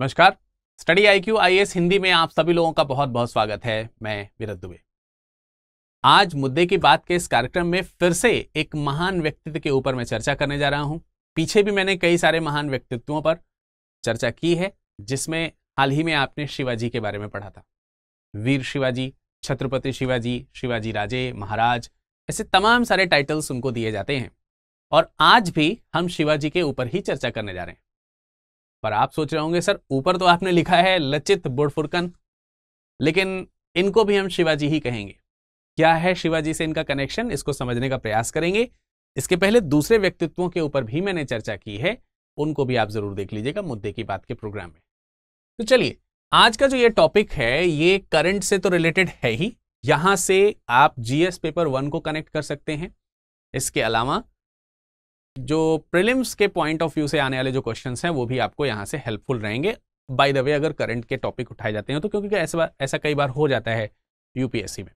नमस्कार study I Q I S Hindi में आप सभी लोगों का बहुत बहुत स्वागत है मैं विरद दुबे आज मुद्दे की बात के इस कार्यक्रम में फिर से एक महान व्यक्तित्व के ऊपर मैं चर्चा करने जा रहा हूं पीछे भी मैंने कई सारे महान व्यक्तित्वों पर चर्चा की है जिसमें हाल ही में आपने शिवाजी के बारे में पढ़ा था वीर शिवाजी छत्रपति शिवाजी शिवाजी राजे महाराज ऐसे तमाम सारे टाइटल्स उनको दिए जाते हैं और आज भी हम शिवाजी के ऊपर ही चर्चा करने जा रहे हैं पर आप सोच रहे होंगे सर ऊपर तो आपने लिखा है लचित बुड़फुरकन लेकिन इनको भी हम शिवाजी ही कहेंगे क्या है शिवाजी से इनका कनेक्शन इसको समझने का प्रयास करेंगे इसके पहले दूसरे व्यक्तित्वों के ऊपर भी मैंने चर्चा की है उनको भी आप जरूर देख लीजिएगा मुद्दे की बात के प्रोग्राम में तो चलिए आज का जो ये टॉपिक है ये करंट से तो रिलेटेड है ही यहां से आप जीएस पेपर वन को कनेक्ट कर सकते हैं इसके अलावा जो प्रिलिम्स के पॉइंट ऑफ व्यू से आने वाले जो क्वेश्चन हैं वो भी आपको यहाँ से हेल्पफुल रहेंगे बाय द वे अगर करंट के टॉपिक उठाए जाते हैं तो क्योंकि ऐसा ऐसा कई बार हो जाता है यूपीएससी में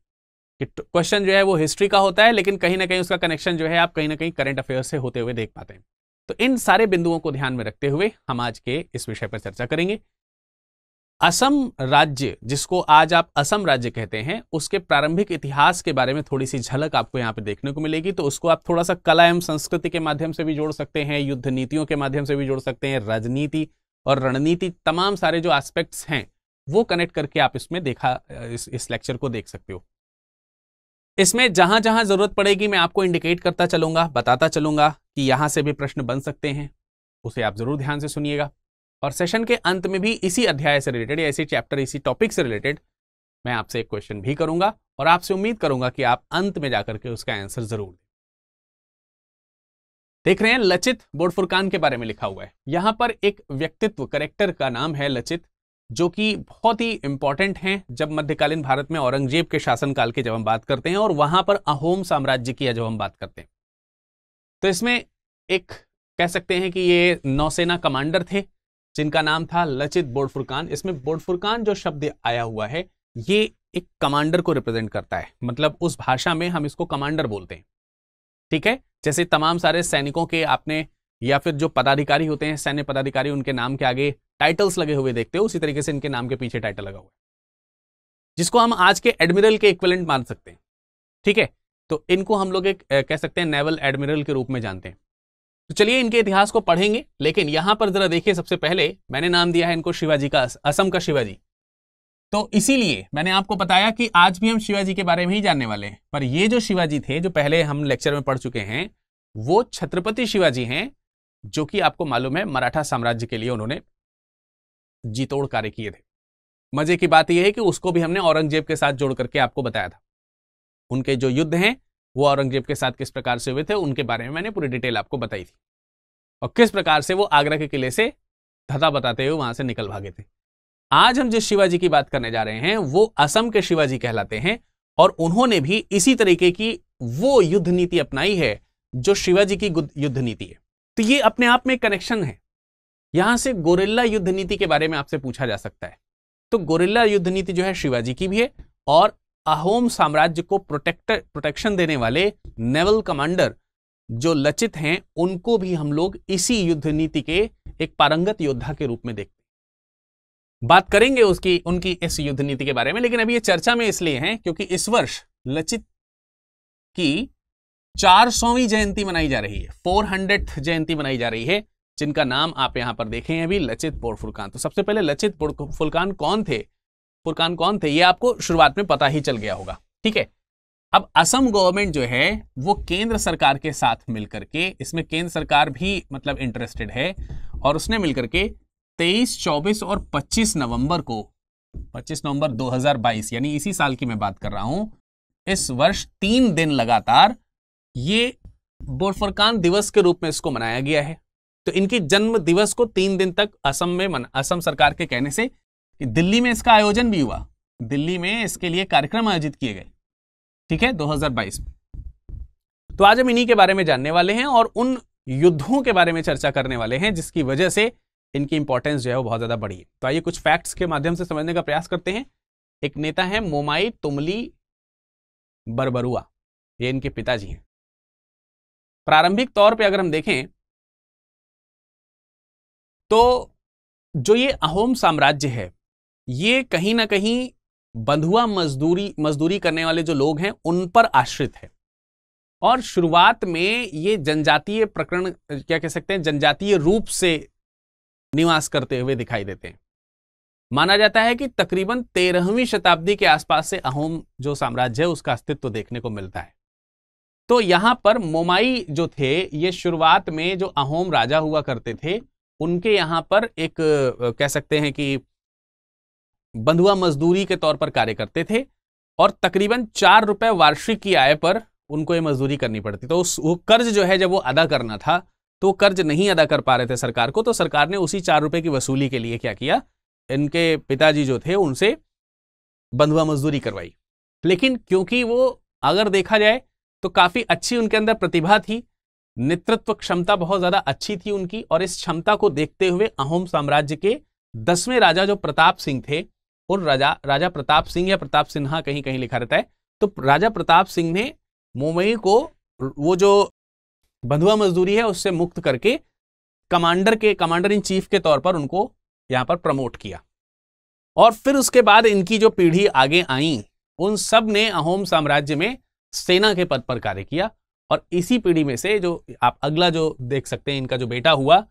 कि क्वेश्चन जो है वो हिस्ट्री का होता है लेकिन कहीं ना कहीं उसका कनेक्शन जो है आप कहीं ना कहीं करंट अफेयर्स से होते हुए देख पाते हैं तो इन सारे बिंदुओं को ध्यान में रखते हुए हम आज के इस विषय पर चर्चा करेंगे असम राज्य जिसको आज आप असम राज्य कहते हैं उसके प्रारंभिक इतिहास के बारे में थोड़ी सी झलक आपको यहाँ पे देखने को मिलेगी तो उसको आप थोड़ा सा कला एवं संस्कृति के माध्यम से भी जोड़ सकते हैं युद्ध नीतियों के माध्यम से भी जोड़ सकते हैं राजनीति और रणनीति तमाम सारे जो एस्पेक्ट्स हैं वो कनेक्ट करके आप इसमें देखा इस, इस लेक्चर को देख सकते हो इसमें जहां जहां जरूरत पड़ेगी मैं आपको इंडिकेट करता चलूंगा बताता चलूंगा कि यहां से भी प्रश्न बन सकते हैं उसे आप जरूर ध्यान से सुनिएगा और सेशन के अंत में भी इसी अध्याय से रिलेटेड या इसी चैप्टर इसी टॉपिक से रिलेटेड मैं आपसे एक क्वेश्चन भी करूंगा और आपसे उम्मीद करूंगा कि आप अंत में जाकर के उसका आंसर जरूर देख रहे हैं लचित बोर्डफुरकान के बारे में लिखा हुआ है यहां पर एक व्यक्तित्व करेक्टर का नाम है लचित जो कि बहुत ही इंपॉर्टेंट है जब मध्यकालीन भारत में औरंगजेब के शासनकाल की जब हम बात करते हैं और वहां पर अहोम साम्राज्य की जब हम बात करते हैं तो इसमें एक कह सकते हैं कि ये नौसेना कमांडर थे जिनका नाम था लचित बोर्डफुरकान इसमें बोर्डफुरकान जो शब्द आया हुआ है ये एक कमांडर को रिप्रेजेंट करता है मतलब उस भाषा में हम इसको कमांडर बोलते हैं ठीक है जैसे तमाम सारे सैनिकों के आपने या फिर जो पदाधिकारी होते हैं सैन्य पदाधिकारी उनके नाम के आगे टाइटल्स लगे हुए देखते हो उसी तरीके से इनके नाम के पीछे टाइटल लगा हुआ है जिसको हम आज के एडमिरल के इक्वलेंट मान सकते हैं ठीक है तो इनको हम लोग एक कह सकते हैं नेवल एडमिरल के रूप में जानते हैं तो चलिए इनके इतिहास को पढ़ेंगे लेकिन यहां पर जरा देखिए सबसे पहले मैंने नाम दिया है इनको शिवाजी का असम का शिवाजी तो इसीलिए मैंने आपको बताया कि आज भी हम शिवाजी के बारे में ही जानने वाले हैं पर ये जो शिवाजी थे जो पहले हम लेक्चर में पढ़ चुके हैं वो छत्रपति शिवाजी हैं जो कि आपको मालूम है मराठा साम्राज्य के लिए उन्होंने जीतोड़ कार्य किए थे मजे की बात यह है कि उसको भी हमने औरंगजेब के साथ जोड़ करके आपको बताया था उनके जो युद्ध हैं वो औरंगजेब के साथ किस प्रकार से हुए थे उनके बारे में मैंने पूरी डिटेल आपको बताई थी और किस प्रकार से वो आगरा के किले से धता बताते हुए वहां से निकल भागे थे आज हम जिस शिवाजी की बात करने जा रहे हैं वो असम के शिवाजी कहलाते हैं और उन्होंने भी इसी तरीके की वो युद्ध नीति अपनाई है जो शिवाजी की युद्ध नीति है तो ये अपने आप में कनेक्शन है यहां से गोरिल्ला युद्ध नीति के बारे में आपसे पूछा जा सकता है तो गोरिल्ला युद्ध नीति जो है शिवाजी की भी है और अहोम साम्राज्य को प्रोटेक्टर प्रोटेक्शन देने वाले नेवल कमांडर जो लचित हैं उनको भी हम लोग इसी युद्ध नीति के एक पारंगत योद्धा के रूप में देखते हैं बात करेंगे उसकी उनकी इस युद्ध नीति के बारे में लेकिन अभी ये चर्चा में इसलिए हैं क्योंकि इस वर्ष लचित की चार सौवीं जयंती मनाई जा रही है फोर हंड्रेड जयंती मनाई जा रही है जिनका नाम आप यहां पर देखें अभी लचित बोरफुलकान तो सबसे पहले लचित फुलकान कौन थे फुरकान कौन थे ये आपको शुरुआत में पता ही चल गया होगा ठीक है अब असम गवर्नमेंट जो है वो केंद्र सरकार के साथ मिलकर के इसमें केंद्र सरकार भी मतलब इंटरेस्टेड है और उसने मिलकर के 23, 24 और 25 नवंबर को 25 नवंबर 2022 यानी इसी साल की मैं बात कर रहा हूं इस वर्ष तीन दिन लगातार ये बोरफरकान दिवस के रूप में इसको मनाया गया है तो इनकी जन्म दिवस को तीन दिन तक असम में मन असम सरकार के कहने से कि दिल्ली में इसका आयोजन भी हुआ दिल्ली में इसके लिए कार्यक्रम आयोजित किए गए ठीक है 2022 में तो आज हम इन्हीं के बारे में जानने वाले हैं और उन युद्धों के बारे में चर्चा करने वाले हैं जिसकी वजह से इनकी इंपॉर्टेंस जो है वो बहुत ज्यादा बढ़ी है तो आइए कुछ फैक्ट्स के माध्यम से समझने का प्रयास करते हैं एक नेता है मोमाई तुमली बरबरुआ ये इनके पिताजी हैं प्रारंभिक तौर पर अगर हम देखें तो जो ये अहोम साम्राज्य है ये कहीं ना कहीं बंधुआ मजदूरी मजदूरी करने वाले जो लोग हैं उन पर आश्रित है और शुरुआत में ये जनजातीय प्रकरण क्या कह सकते हैं जनजातीय रूप से निवास करते हुए दिखाई देते हैं माना जाता है कि तकरीबन तेरहवीं शताब्दी के आसपास से अहोम जो साम्राज्य है उसका अस्तित्व देखने को मिलता है तो यहां पर मोमाई जो थे ये शुरुआत में जो अहोम राजा हुआ करते थे उनके यहां पर एक कह सकते हैं कि बंधुआ मजदूरी के तौर पर कार्य करते थे और तकरीबन चार रुपए वार्षिक की आय पर उनको ये मजदूरी करनी पड़ती तो उस वो कर्ज जो है जब वो अदा करना था तो कर्ज नहीं अदा कर पा रहे थे सरकार को तो सरकार ने उसी चार रुपए की वसूली के लिए क्या किया इनके पिताजी जो थे उनसे बंधुआ मजदूरी करवाई लेकिन क्योंकि वो अगर देखा जाए तो काफ़ी अच्छी उनके अंदर प्रतिभा थी नेतृत्व क्षमता बहुत ज़्यादा अच्छी थी उनकी और इस क्षमता को देखते हुए अहोम साम्राज्य के दसवें राजा जो प्रताप सिंह थे और राजा राजा प्रताप सिंह या प्रताप सिन्हा कहीं कहीं लिखा रहता है तो राजा प्रताप सिंह ने मुंबई को वो जो बंधुआ मजदूरी है उससे मुक्त करके कमांडर के कमांडर इन चीफ के तौर पर उनको यहाँ पर प्रमोट किया और फिर उसके बाद इनकी जो पीढ़ी आगे आई उन सब ने अहोम साम्राज्य में सेना के पद पर कार्य किया और इसी पीढ़ी में से जो आप अगला जो देख सकते हैं इनका जो बेटा हुआ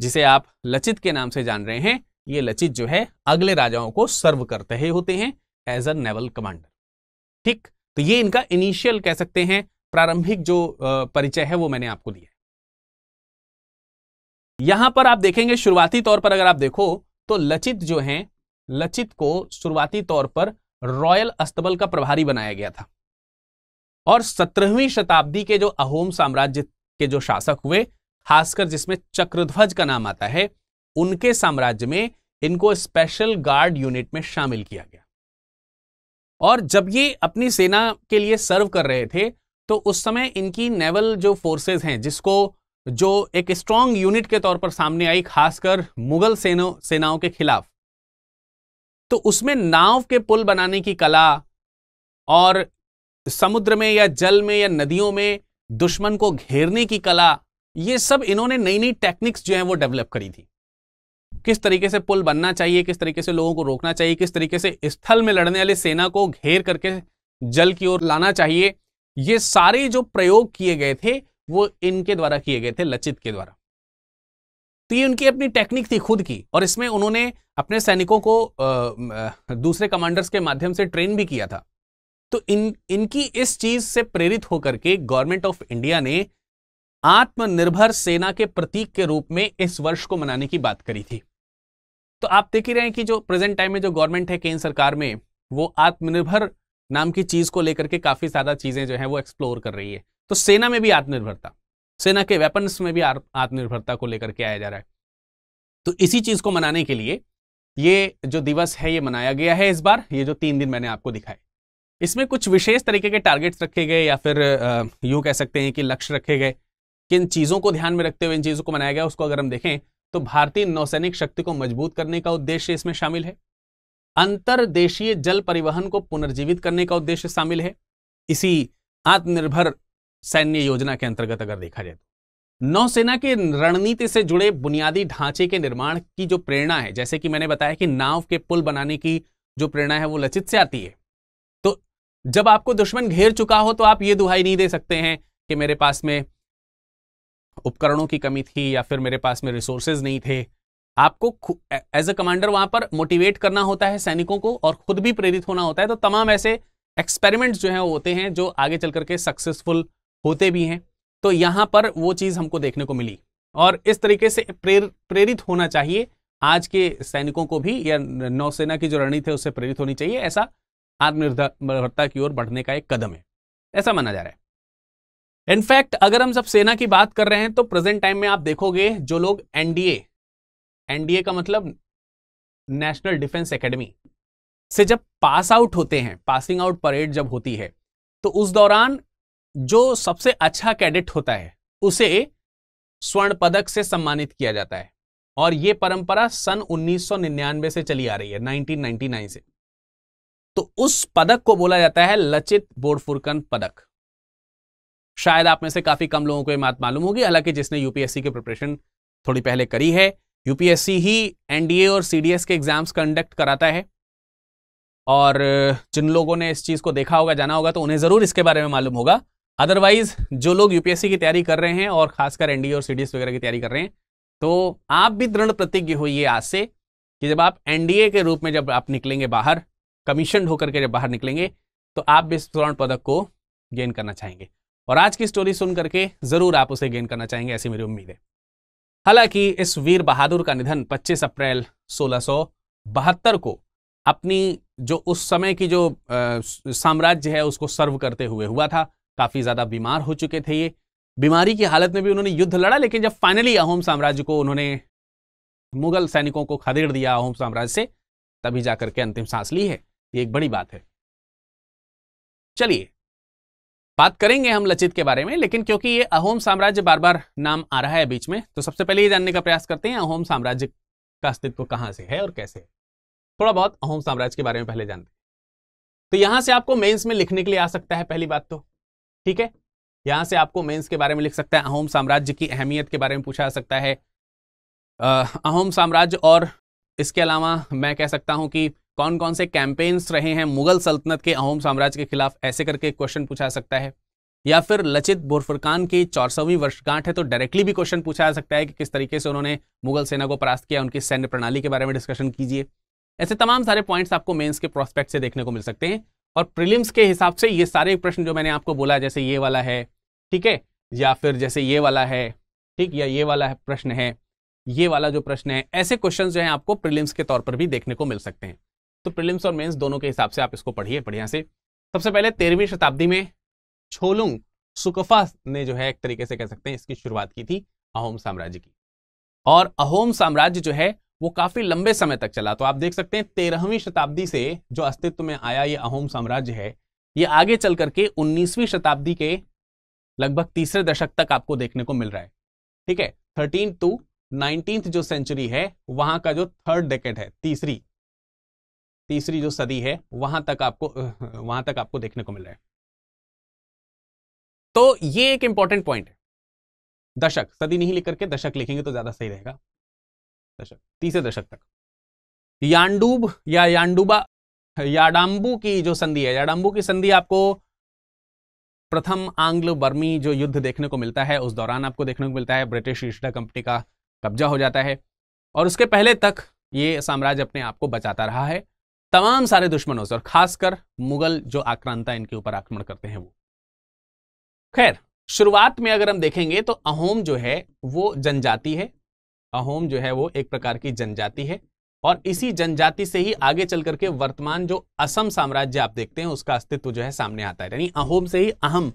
जिसे आप लचित के नाम से जान रहे हैं ये लचित जो है अगले राजाओं को सर्व करते ही होते हैं एज अ नेवल कमांडर ठीक तो ये इनका इनिशियल कह सकते हैं प्रारंभिक जो परिचय है वो मैंने आपको दिया यहां पर आप देखेंगे शुरुआती तौर पर अगर आप देखो तो लचित जो है लचित को शुरुआती तौर पर रॉयल अस्तबल का प्रभारी बनाया गया था और सत्रहवीं शताब्दी के जो अहोम साम्राज्य के जो शासक हुए खासकर जिसमें चक्रध्वज का नाम आता है उनके साम्राज्य में इनको स्पेशल गार्ड यूनिट में शामिल किया गया और जब ये अपनी सेना के लिए सर्व कर रहे थे तो उस समय इनकी नेवल जो फोर्सेस हैं जिसको जो एक स्ट्रांग यूनिट के तौर पर सामने आई खासकर मुगल सेनों सेनाओं के खिलाफ तो उसमें नाव के पुल बनाने की कला और समुद्र में या जल में या नदियों में दुश्मन को घेरने की कला ये सब इन्होंने नई नई टेक्निक्स जो हैं वो डेवलप करी थी किस तरीके से पुल बनना चाहिए किस तरीके से लोगों को रोकना चाहिए किस तरीके से स्थल में लड़ने वाली सेना को घेर करके जल की ओर लाना चाहिए ये सारे जो प्रयोग किए गए थे वो इनके द्वारा किए गए थे लचित के द्वारा तो ये उनकी अपनी टेक्निक थी खुद की और इसमें उन्होंने अपने सैनिकों को दूसरे कमांडर्स के माध्यम से ट्रेन भी किया था तो इन इनकी इस चीज से प्रेरित होकर के गवर्नमेंट ऑफ इंडिया ने आत्मनिर्भर सेना के प्रतीक के रूप में इस वर्ष को मनाने की बात करी थी तो आप देख ही रहे हैं कि जो प्रेजेंट टाइम में जो गवर्नमेंट है केंद्र सरकार में वो आत्मनिर्भर नाम की चीज को लेकर के काफी ज्यादा चीजें जो है वो एक्सप्लोर कर रही है तो सेना में भी आत्मनिर्भरता सेना के वेपन्स में भी आत्मनिर्भरता को लेकर के आया जा रहा है तो इसी चीज को मनाने के लिए ये जो दिवस है ये मनाया गया है इस बार ये जो तीन दिन मैंने आपको दिखाए इसमें कुछ विशेष तरीके के टारगेट्स रखे गए या फिर यूं कह सकते हैं कि लक्ष्य रखे गए किन चीज़ों को ध्यान में रखते हुए इन चीज़ों को मनाया गया उसको अगर हम देखें तो भारतीय नौसैनिक शक्ति को मजबूत करने का उद्देश्य इसमें शामिल है अंतरदेशीय जल परिवहन को पुनर्जीवित करने का उद्देश्य शामिल है इसी आत्मनिर्भर सैन्य योजना के अंतर्गत अगर देखा जाए तो नौसेना के रणनीति से जुड़े बुनियादी ढांचे के निर्माण की जो प्रेरणा है जैसे कि मैंने बताया कि नाव के पुल बनाने की जो प्रेरणा है वो लचित से आती है तो जब आपको दुश्मन घेर चुका हो तो आप ये दुहाई नहीं दे सकते हैं कि मेरे पास में उपकरणों की कमी थी या फिर मेरे पास में रिसोर्सेज नहीं थे आपको एज अ कमांडर वहां पर मोटिवेट करना होता है सैनिकों को और खुद भी प्रेरित होना होता है तो तमाम ऐसे एक्सपेरिमेंट्स जो हैं वो होते हैं जो आगे चल करके सक्सेसफुल होते भी हैं तो यहाँ पर वो चीज़ हमको देखने को मिली और इस तरीके से प्रेर प्रेरित होना चाहिए आज के सैनिकों को भी या नौसेना की जो रणनीति है उससे प्रेरित होनी चाहिए ऐसा आत्मनिर्भरता की ओर बढ़ने का एक कदम है ऐसा माना जा रहा है इनफैक्ट अगर हम सब सेना की बात कर रहे हैं तो प्रेजेंट टाइम में आप देखोगे जो लोग एनडीए एनडीए का मतलब नेशनल डिफेंस एकेडमी से जब पास आउट होते हैं पासिंग आउट परेड जब होती है तो उस दौरान जो सबसे अच्छा कैडेट होता है उसे स्वर्ण पदक से सम्मानित किया जाता है और ये परंपरा सन 1999 से चली आ रही है 1999 से तो उस पदक को बोला जाता है लचित बोरफुरकन पदक शायद आप में से काफ़ी कम लोगों को ये बात मालूम होगी हालांकि जिसने यूपीएससी की प्रिपरेशन थोड़ी पहले करी है यूपीएससी ही एनडीए और सीडीएस के एग्जाम्स कंडक्ट कराता है और जिन लोगों ने इस चीज़ को देखा होगा जाना होगा तो उन्हें ज़रूर इसके बारे में मालूम होगा अदरवाइज जो लोग यूपीएससी की तैयारी कर रहे हैं और खासकर एनडीए और सीडीएस वगैरह की तैयारी कर रहे हैं तो आप भी दृढ़ प्रतिज्ञ होइए आज से कि जब आप एनडीए के रूप में जब आप निकलेंगे बाहर कमीशन होकर के जब बाहर निकलेंगे तो आप भी स्वर्ण पदक को गेन करना चाहेंगे और आज की स्टोरी सुन करके ज़रूर आप उसे गेन करना चाहेंगे ऐसी मेरी उम्मीद है हालांकि इस वीर बहादुर का निधन 25 अप्रैल सोलह को अपनी जो उस समय की जो साम्राज्य है उसको सर्व करते हुए हुआ था काफ़ी ज़्यादा बीमार हो चुके थे ये बीमारी की हालत में भी उन्होंने युद्ध लड़ा लेकिन जब फाइनली अहोम साम्राज्य को उन्होंने मुगल सैनिकों को खदेड़ दिया अहोम साम्राज्य से तभी जाकर के अंतिम सांस ली है ये एक बड़ी बात है चलिए बात करेंगे हम लचित के बारे में लेकिन क्योंकि ये अहोम साम्राज्य बार बार नाम आ रहा है बीच में तो सबसे पहले ये जानने का प्रयास करते हैं अहोम साम्राज्य का अस्तित्व कहाँ से है और कैसे है थोड़ा बहुत अहोम साम्राज्य के बारे में पहले जानते हैं तो यहाँ से आपको मेंस में लिखने के लिए आ सकता है पहली बात तो ठीक है यहाँ से आपको मेन्स के बारे में लिख सकता है अहोम साम्राज्य की अहमियत के बारे में पूछा जा सकता है अहोम साम्राज्य और इसके अलावा मैं कह सकता हूँ कि कौन कौन से कैंपेन्स रहे हैं मुगल सल्तनत के अहोम साम्राज्य के खिलाफ ऐसे करके क्वेश्चन पूछा सकता है या फिर लचित बुरफुरकान की चौसौवीं वर्षगांठ है तो डायरेक्टली भी क्वेश्चन पूछा जा सकता है कि किस तरीके से उन्होंने मुगल सेना को परास्त किया उनकी सैन्य प्रणाली के बारे में डिस्कशन कीजिए ऐसे तमाम सारे पॉइंट्स आपको मेंस के प्रोस्पेक्ट से देखने को मिल सकते हैं और प्रीलिम्स के हिसाब से ये सारे प्रश्न जो मैंने आपको बोला जैसे ये वाला है ठीक है या फिर जैसे ये वाला है ठीक या ये वाला प्रश्न है ये वाला जो प्रश्न है ऐसे क्वेश्चन जो है आपको प्रिलिम्स के तौर पर भी देखने को मिल सकते हैं तो प्रिलिम्स और मेंस दोनों के हिसाब से आप इसको पढ़िए बढ़िया से सबसे पहले तेरहवीं शताब्दी में छोलुंग सुकफा ने जो है एक तरीके से कह सकते हैं इसकी शुरुआत की थी अहोम साम्राज्य की और अहोम साम्राज्य जो है वो काफी लंबे समय तक चला तो आप देख सकते हैं तेरहवीं शताब्दी से जो अस्तित्व में आया ये अहोम साम्राज्य है ये आगे चल करके उन्नीसवीं शताब्दी के लगभग तीसरे दशक तक आपको देखने को मिल रहा है ठीक है थर्टीन टू नाइनटीन जो सेंचुरी है वहां का जो थर्ड डेकेट है तीसरी तीसरी जो सदी है वहां तक आपको वहां तक आपको देखने को मिल रहा है तो ये एक इंपॉर्टेंट पॉइंट है दशक सदी नहीं लिख करके दशक लिखेंगे तो ज्यादा सही रहेगा दशक तीसरे दशक तक यांडूब या यांडूबा याडाम्बू की जो संधि है याडाम्बू की संधि आपको प्रथम आंग्ल बर्मी जो युद्ध देखने को मिलता है उस दौरान आपको देखने को मिलता है ब्रिटिश ईस्ट कंपनी का कब्जा हो जाता है और उसके पहले तक ये साम्राज्य अपने आप को बचाता रहा है तमाम सारे दुश्मनों से और खासकर मुगल जो आक्रांता इनके ऊपर आक्रमण करते हैं वो खैर शुरुआत में अगर हम देखेंगे तो अहोम जो है वो जनजाति है अहोम जो है वो एक प्रकार की जनजाति है और इसी जनजाति से ही आगे चल करके वर्तमान जो असम साम्राज्य आप देखते हैं उसका अस्तित्व जो है सामने आता है यानी अहोम से ही अहम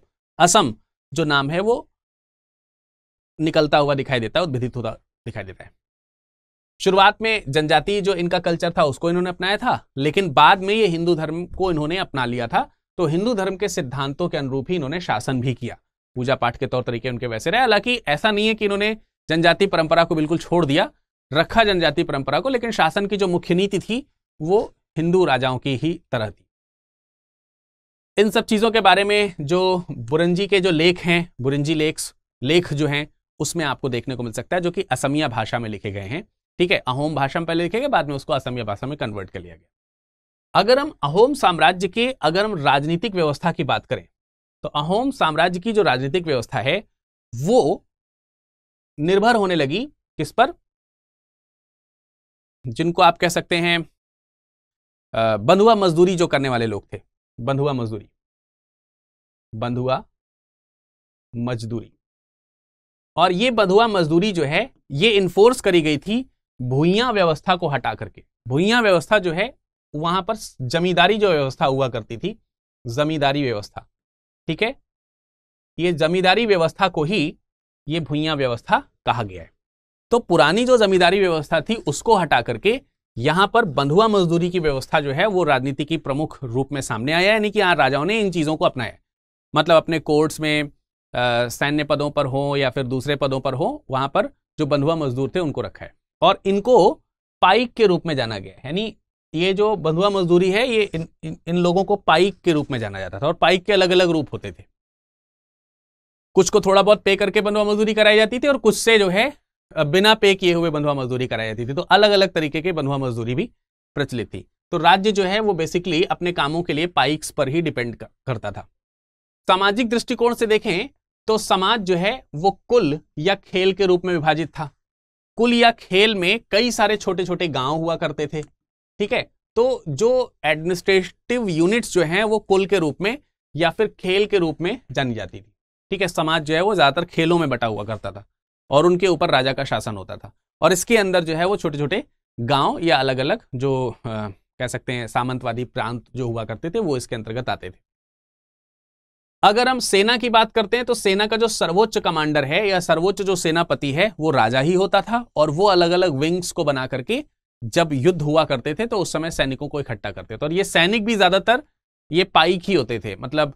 असम जो नाम है वो निकलता हुआ दिखाई देता है उद्भिदित होता दिखाई देता है शुरुआत में जनजाति जो इनका कल्चर था उसको इन्होंने अपनाया था लेकिन बाद में ये हिंदू धर्म को इन्होंने अपना लिया था तो हिंदू धर्म के सिद्धांतों के अनुरूप ही इन्होंने शासन भी किया पूजा पाठ के तौर तरीके उनके वैसे रहे हालांकि ऐसा नहीं है कि इन्होंने जनजाति परंपरा को बिल्कुल छोड़ दिया रखा जनजाति परंपरा को लेकिन शासन की जो मुख्य नीति थी वो हिंदू राजाओं की ही तरह थी इन सब चीज़ों के बारे में जो बुरंजी के जो लेख हैं बुरंजी लेख लेख जो हैं उसमें आपको देखने को मिल सकता है जो कि असमिया भाषा में लिखे गए हैं ठीक है अहोम भाषा में पहले लिखेगा बाद में उसको असमिया भाषा में कन्वर्ट कर लिया गया अगर हम अहोम साम्राज्य की अगर हम राजनीतिक व्यवस्था की बात करें तो अहोम साम्राज्य की जो राजनीतिक व्यवस्था है वो निर्भर होने लगी किस पर जिनको आप कह सकते हैं बंधुआ मजदूरी जो करने वाले लोग थे बंधुआ मजदूरी बंधुआ मजदूरी और ये बंधुआ मजदूरी जो है ये इन्फोर्स करी गई थी भूया व्यवस्था को हटा करके भूया व्यवस्था जो है वहां पर जमींदारी जो व्यवस्था हुआ करती थी जमींदारी व्यवस्था ठीक है ये जमींदारी व्यवस्था को ही ये भूया व्यवस्था कहा गया है तो पुरानी जो जमींदारी व्यवस्था थी उसको हटा करके यहाँ पर बंधुआ मजदूरी की व्यवस्था जो है वो राजनीति की प्रमुख रूप में सामने आया यानी कि यहाँ राजाओं ने इन चीज़ों को अपनाया मतलब अपने कोर्ट्स में सैन्य पदों पर हो या फिर दूसरे पदों पर हो वहां पर जो बंधुआ मजदूर थे उनको रखा है और इनको पाइक के रूप में जाना गया यानी ये जो बंधुआ मजदूरी है ये इन, इन, इन लोगों को पाइक के रूप में जाना जाता था और पाइक के अलग अलग रूप होते थे कुछ को थोड़ा बहुत पे करके बंधुआ मजदूरी कराई जाती थी और कुछ से जो है बिना पे किए हुए बंधुआ मजदूरी कराई जाती थी तो अलग अलग तरीके की बंधुआ मजदूरी भी प्रचलित थी तो राज्य जो है वो बेसिकली अपने कामों के लिए पाइक्स पर ही डिपेंड करता था सामाजिक दृष्टिकोण से देखें तो समाज जो है वो कुल या खेल के रूप में विभाजित था कुल या खेल में कई सारे छोटे छोटे गांव हुआ करते थे ठीक है तो जो एडमिनिस्ट्रेटिव यूनिट्स जो हैं वो कुल के रूप में या फिर खेल के रूप में जानी जाती थी ठीक है समाज जो है वो ज़्यादातर खेलों में बटा हुआ करता था और उनके ऊपर राजा का शासन होता था और इसके अंदर जो है वो छोटे छोटे गांव या अलग अलग जो आ, कह सकते हैं सामंतवादी प्रांत जो हुआ करते थे वो इसके अंतर्गत आते थे अगर हम सेना की बात करते हैं तो सेना का जो सर्वोच्च कमांडर है या सर्वोच्च जो सेनापति है वो राजा ही होता था और वो अलग अलग विंग्स को बना करके जब युद्ध हुआ करते थे तो उस समय सैनिकों को इकट्ठा करते थे और ये सैनिक भी ज्यादातर ये पाइक ही होते थे मतलब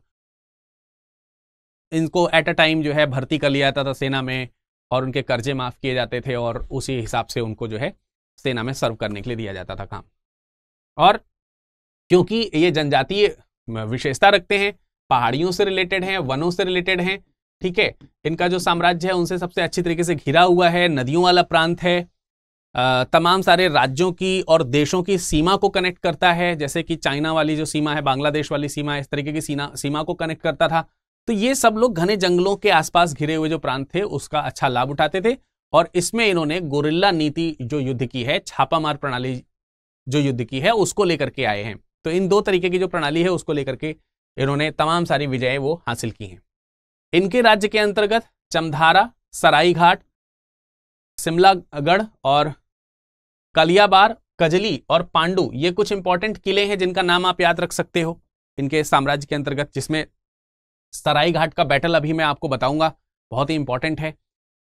इनको एट अ टाइम जो है भर्ती कर लिया जाता था सेना में और उनके कर्जे माफ किए जाते थे और उसी हिसाब से उनको जो है सेना में सर्व करने के लिए दिया जाता था काम और क्योंकि ये जनजातीय विशेषता रखते हैं पहाड़ियों से रिलेटेड हैं वनों से रिलेटेड हैं ठीक है इनका जो साम्राज्य है उनसे सबसे अच्छी तरीके से घिरा हुआ है नदियों वाला प्रांत है तमाम सारे राज्यों की और देशों की सीमा को कनेक्ट करता है जैसे कि चाइना वाली जो सीमा है बांग्लादेश वाली सीमा है इस तरीके की सीमा सीमा को कनेक्ट करता था तो ये सब लोग घने जंगलों के आसपास घिरे हुए जो प्रांत थे उसका अच्छा लाभ उठाते थे और इसमें इन्होंने गोरिल्ला नीति जो युद्ध की है छापामार प्रणाली जो युद्ध की है उसको लेकर के आए हैं तो इन दो तरीके की जो प्रणाली है उसको लेकर के इन्होंने तमाम सारी विजय वो हासिल की हैं इनके राज्य के अंतर्गत चमधारा सराईघाट शिमलागढ़ और कलियाबार कजली और पांडु ये कुछ इंपॉर्टेंट किले हैं जिनका नाम आप याद रख सकते हो इनके साम्राज्य के अंतर्गत जिसमें सराई घाट का बैटल अभी मैं आपको बताऊंगा बहुत ही इंपॉर्टेंट है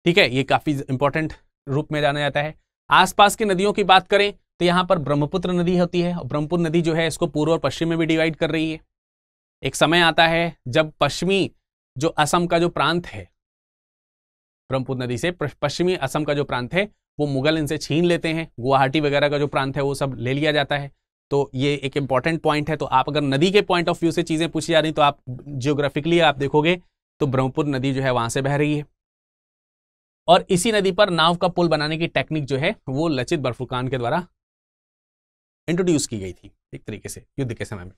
ठीक है ये काफ़ी इंपॉर्टेंट रूप में जाना जाता है आसपास की नदियों की बात करें तो यहाँ पर ब्रह्मपुत्र नदी होती है और ब्रह्मपुत्र नदी जो है इसको पूर्व और पश्चिम में भी डिवाइड कर रही है एक समय आता है जब पश्चिमी जो असम का जो प्रांत है ब्रह्मपुत्र नदी से पश्चिमी असम का जो प्रांत है वो मुगल इनसे छीन लेते हैं गुवाहाटी वगैरह का जो प्रांत है वो सब ले लिया जाता है तो ये एक इंपॉर्टेंट पॉइंट है तो आप अगर नदी के पॉइंट ऑफ व्यू से चीज़ें पूछी जा रही तो आप जियोग्राफिकली आप देखोगे तो ब्रह्मपुर नदी जो है वहां से बह रही है और इसी नदी पर नाव का पुल बनाने की टेक्निक जो है वो लचित बर्फुकान के द्वारा इंट्रोड्यूस की गई थी एक तरीके से युद्ध के समय में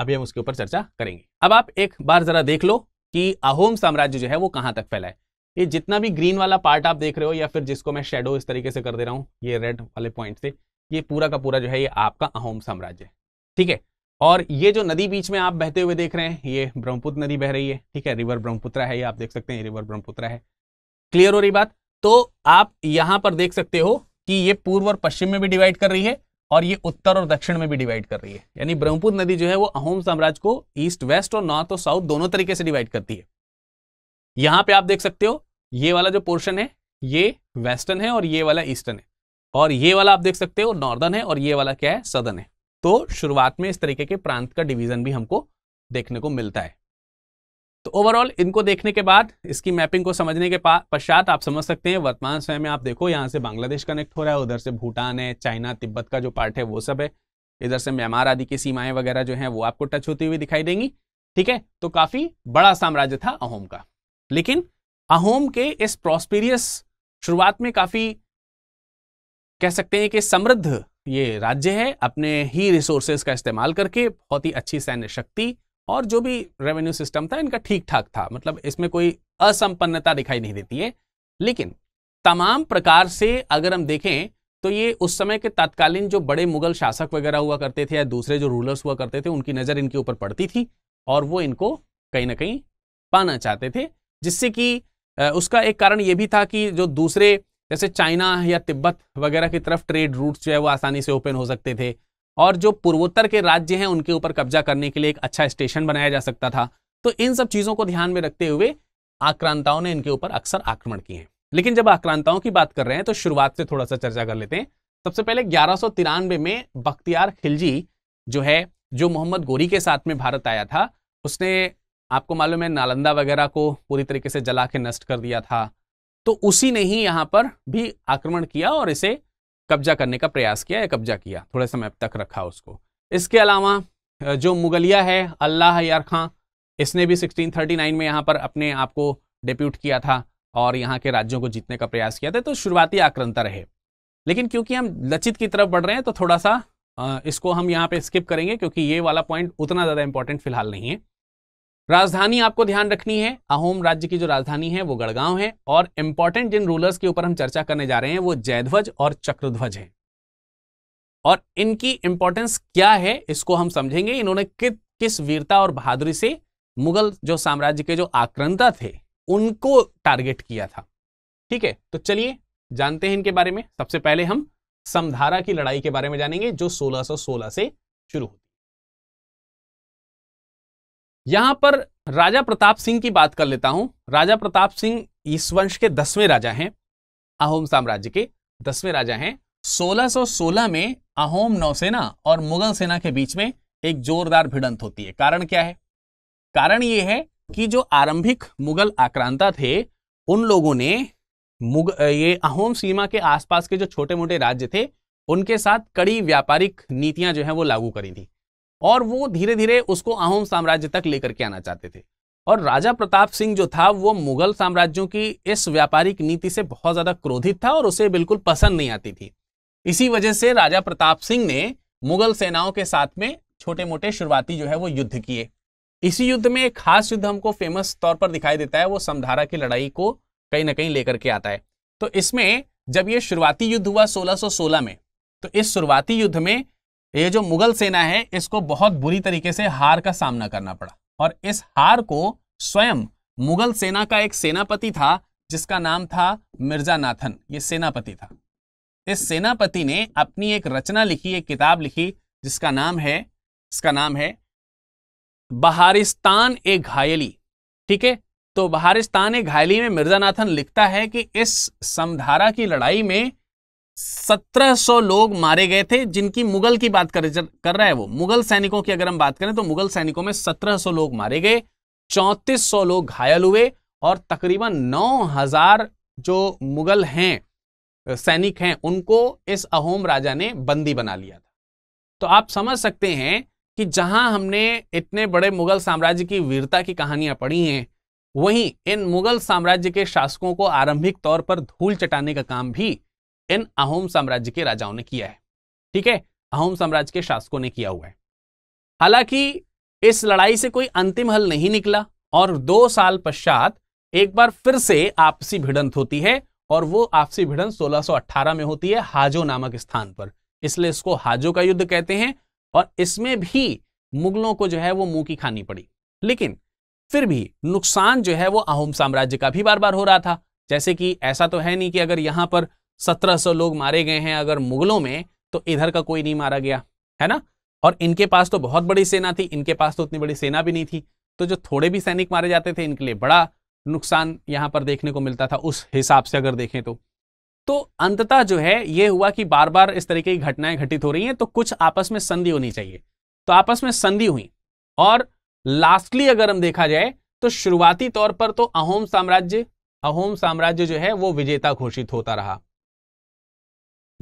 अभी हम उसके ऊपर चर्चा करेंगे अब आप एक बार जरा देख लो कि अहोम साम्राज्य जो है वो कहां तक फैला है ये जितना भी ग्रीन वाला पार्ट आप देख रहे हो या फिर जिसको मैं शेडो इस तरीके से कर दे रहा हूँ ये रेड वाले पॉइंट से ये पूरा का पूरा जो है ये आपका अहोम साम्राज्य है ठीक है और ये जो नदी बीच में आप बहते हुए देख रहे हैं ये ब्रह्मपुत्र नदी बह रही है ठीक है रिवर ब्रह्मपुत्रा है ये आप देख सकते हैं रिवर ब्रह्मपुत्रा है क्लियर हो रही बात तो आप यहां पर देख सकते हो कि ये पूर्व और पश्चिम में भी डिवाइड कर रही है और ये उत्तर और दक्षिण में भी डिवाइड कर रही है यानी ब्रह्मपुत्र नदी जो है वो अहोम साम्राज्य को ईस्ट वेस्ट और नॉर्थ और साउथ दोनों तरीके से डिवाइड करती है यहां पे आप देख सकते हो ये वाला जो पोर्शन है ये वेस्टर्न है और ये वाला ईस्टर्न है और ये वाला आप देख सकते हो नॉर्दर्न है और ये वाला क्या है सदर्न है तो शुरुआत में इस तरीके के प्रांत का डिवीजन भी हमको देखने को मिलता है तो ओवरऑल इनको देखने के बाद इसकी मैपिंग को समझने के पश्चात आप समझ सकते हैं वर्तमान समय में आप देखो यहाँ से बांग्लादेश कनेक्ट हो रहा है उधर से भूटान है चाइना तिब्बत का जो पार्ट है वो सब है इधर से म्यांमार आदि की सीमाएं वगैरह जो हैं वो आपको टच होती हुई दिखाई देंगी ठीक है तो काफी बड़ा साम्राज्य था अहोम का लेकिन अहोम के इस प्रॉस्पीरियस शुरुआत में काफी कह सकते हैं कि समृद्ध ये राज्य है अपने ही रिसोर्सेज का इस्तेमाल करके बहुत ही अच्छी सैन्य शक्ति और जो भी रेवेन्यू सिस्टम था इनका ठीक ठाक था मतलब इसमें कोई असंपन्नता दिखाई नहीं देती है लेकिन तमाम प्रकार से अगर हम देखें तो ये उस समय के तत्कालीन जो बड़े मुगल शासक वगैरह हुआ करते थे या दूसरे जो रूलर्स हुआ करते थे उनकी नज़र इनके ऊपर पड़ती थी और वो इनको कहीं ना कहीं पाना चाहते थे जिससे कि उसका एक कारण ये भी था कि जो दूसरे जैसे चाइना या तिब्बत वगैरह की तरफ ट्रेड रूट्स जो है वो आसानी से ओपन हो सकते थे और जो पूर्वोत्तर के राज्य हैं उनके ऊपर कब्जा करने के लिए एक अच्छा स्टेशन बनाया जा सकता था तो इन सब चीज़ों को ध्यान में रखते हुए आक्रांताओं ने इनके ऊपर अक्सर आक्रमण किए हैं लेकिन जब आक्रांताओं की बात कर रहे हैं तो शुरुआत से थोड़ा सा चर्चा कर लेते हैं सबसे पहले ग्यारह में बख्तियार खिलजी जो है जो मोहम्मद गोरी के साथ में भारत आया था उसने आपको मालूम है नालंदा वगैरह को पूरी तरीके से जला के नष्ट कर दिया था तो उसी ने ही यहाँ पर भी आक्रमण किया और इसे कब्जा करने का प्रयास किया या कब्जा किया थोड़े समय तक रखा उसको इसके अलावा जो मुगलिया है अल्लाह यार खां इसने भी 1639 में यहाँ पर अपने आप को डिप्यूट किया था और यहाँ के राज्यों को जीतने का प्रयास किया था तो शुरुआती आक्रंता रहे लेकिन क्योंकि हम लचित की तरफ बढ़ रहे हैं तो थोड़ा सा इसको हम यहाँ पे स्किप करेंगे क्योंकि ये वाला पॉइंट उतना ज़्यादा इंपॉर्टेंट फिलहाल नहीं है राजधानी आपको ध्यान रखनी है अहोम राज्य की जो राजधानी है वो गढ़गांव है और इंपॉर्टेंट जिन रूलर्स के ऊपर हम चर्चा करने जा रहे हैं वो जयध्वज और चक्रध्वज हैं और इनकी इंपॉर्टेंस क्या है इसको हम समझेंगे इन्होंने कि, किस वीरता और बहादुरी से मुगल जो साम्राज्य के जो आक्रंता थे उनको टारगेट किया था ठीक है तो चलिए जानते हैं इनके बारे में सबसे पहले हम समधारा की लड़ाई के बारे में जानेंगे जो सोलह से शुरू होती यहां पर राजा प्रताप सिंह की बात कर लेता हूं राजा प्रताप सिंह इस वंश के दसवें राजा हैं अहोम साम्राज्य के दसवें राजा हैं 1616 में अहोम नौसेना और मुगल सेना के बीच में एक जोरदार भिड़ंत होती है कारण क्या है कारण यह है कि जो आरंभिक मुगल आक्रांता थे उन लोगों ने मुग ये अहोम सीमा के आसपास के जो छोटे मोटे राज्य थे उनके साथ कड़ी व्यापारिक नीतियां जो है वो लागू करी थी और वो धीरे धीरे उसको अहोम साम्राज्य तक लेकर के आना चाहते थे और राजा प्रताप सिंह जो था वो मुगल साम्राज्यों की इस व्यापारिक नीति से बहुत ज्यादा क्रोधित था और उसे बिल्कुल पसंद नहीं आती थी इसी वजह से राजा प्रताप सिंह ने मुगल सेनाओं के साथ में छोटे मोटे शुरुआती जो है वो युद्ध किए इसी युद्ध में एक खास युद्ध हमको फेमस तौर पर दिखाई देता है वो समधारा की लड़ाई को कहीं ना कहीं लेकर के आता है तो इसमें जब ये शुरुआती युद्ध हुआ 1616 में तो इस शुरुआती युद्ध में ये जो मुगल सेना है इसको बहुत बुरी तरीके से हार का सामना करना पड़ा और इस हार को स्वयं मुगल सेना का एक सेनापति था जिसका नाम था मिर्जा नाथन ये सेनापति था इस सेनापति ने अपनी एक रचना लिखी एक किताब लिखी जिसका नाम है इसका नाम है बहारिस्तान ए घायली ठीक है तो बहारिस्तान ए घायली में मिर्जा नाथन लिखता है कि इस समधारा की लड़ाई में 1700 लोग मारे गए थे जिनकी मुगल की बात कर, कर रहा है वो मुगल सैनिकों की अगर हम बात करें तो मुगल सैनिकों में 1700 लोग मारे गए 3400 लोग घायल हुए और तकरीबन 9000 जो मुगल हैं सैनिक हैं उनको इस अहोम राजा ने बंदी बना लिया था तो आप समझ सकते हैं कि जहां हमने इतने बड़े मुगल साम्राज्य की वीरता की कहानियां पढ़ी हैं वहीं इन मुगल साम्राज्य के शासकों को आरंभिक तौर पर धूल चटाने का काम भी इन अहोम साम्राज्य के राजाओं ने किया है ठीक है अहोम साम्राज्य के शासकों ने किया हुआ है हालांकि इस लड़ाई से कोई अंतिम हल नहीं निकला और दो साल पश्चात एक बार फिर से आपसी भिड़ंत होती है और वो आपसी भिड़ंत 1618 में होती है हाजो नामक स्थान पर इसलिए इसको हाजो का युद्ध कहते हैं और इसमें भी मुगलों को जो है वो मुंह की खानी पड़ी लेकिन फिर भी नुकसान जो है वो अहोम साम्राज्य का भी बार बार हो रहा था जैसे कि ऐसा तो है नहीं कि अगर यहां पर 1700 लोग मारे गए हैं अगर मुगलों में तो इधर का कोई नहीं मारा गया है ना और इनके पास तो बहुत बड़ी सेना थी इनके पास तो उतनी बड़ी सेना भी नहीं थी तो जो थोड़े भी सैनिक मारे जाते थे इनके लिए बड़ा नुकसान यहाँ पर देखने को मिलता था उस हिसाब से अगर देखें तो तो अंततः जो है ये हुआ कि बार बार इस तरीके की घटनाएं घटित हो रही हैं तो कुछ आपस में संधि होनी चाहिए तो आपस में संधि हुई और लास्टली अगर हम देखा जाए तो शुरुआती तौर पर तो अहोम साम्राज्य अहोम साम्राज्य जो है वो विजेता घोषित होता रहा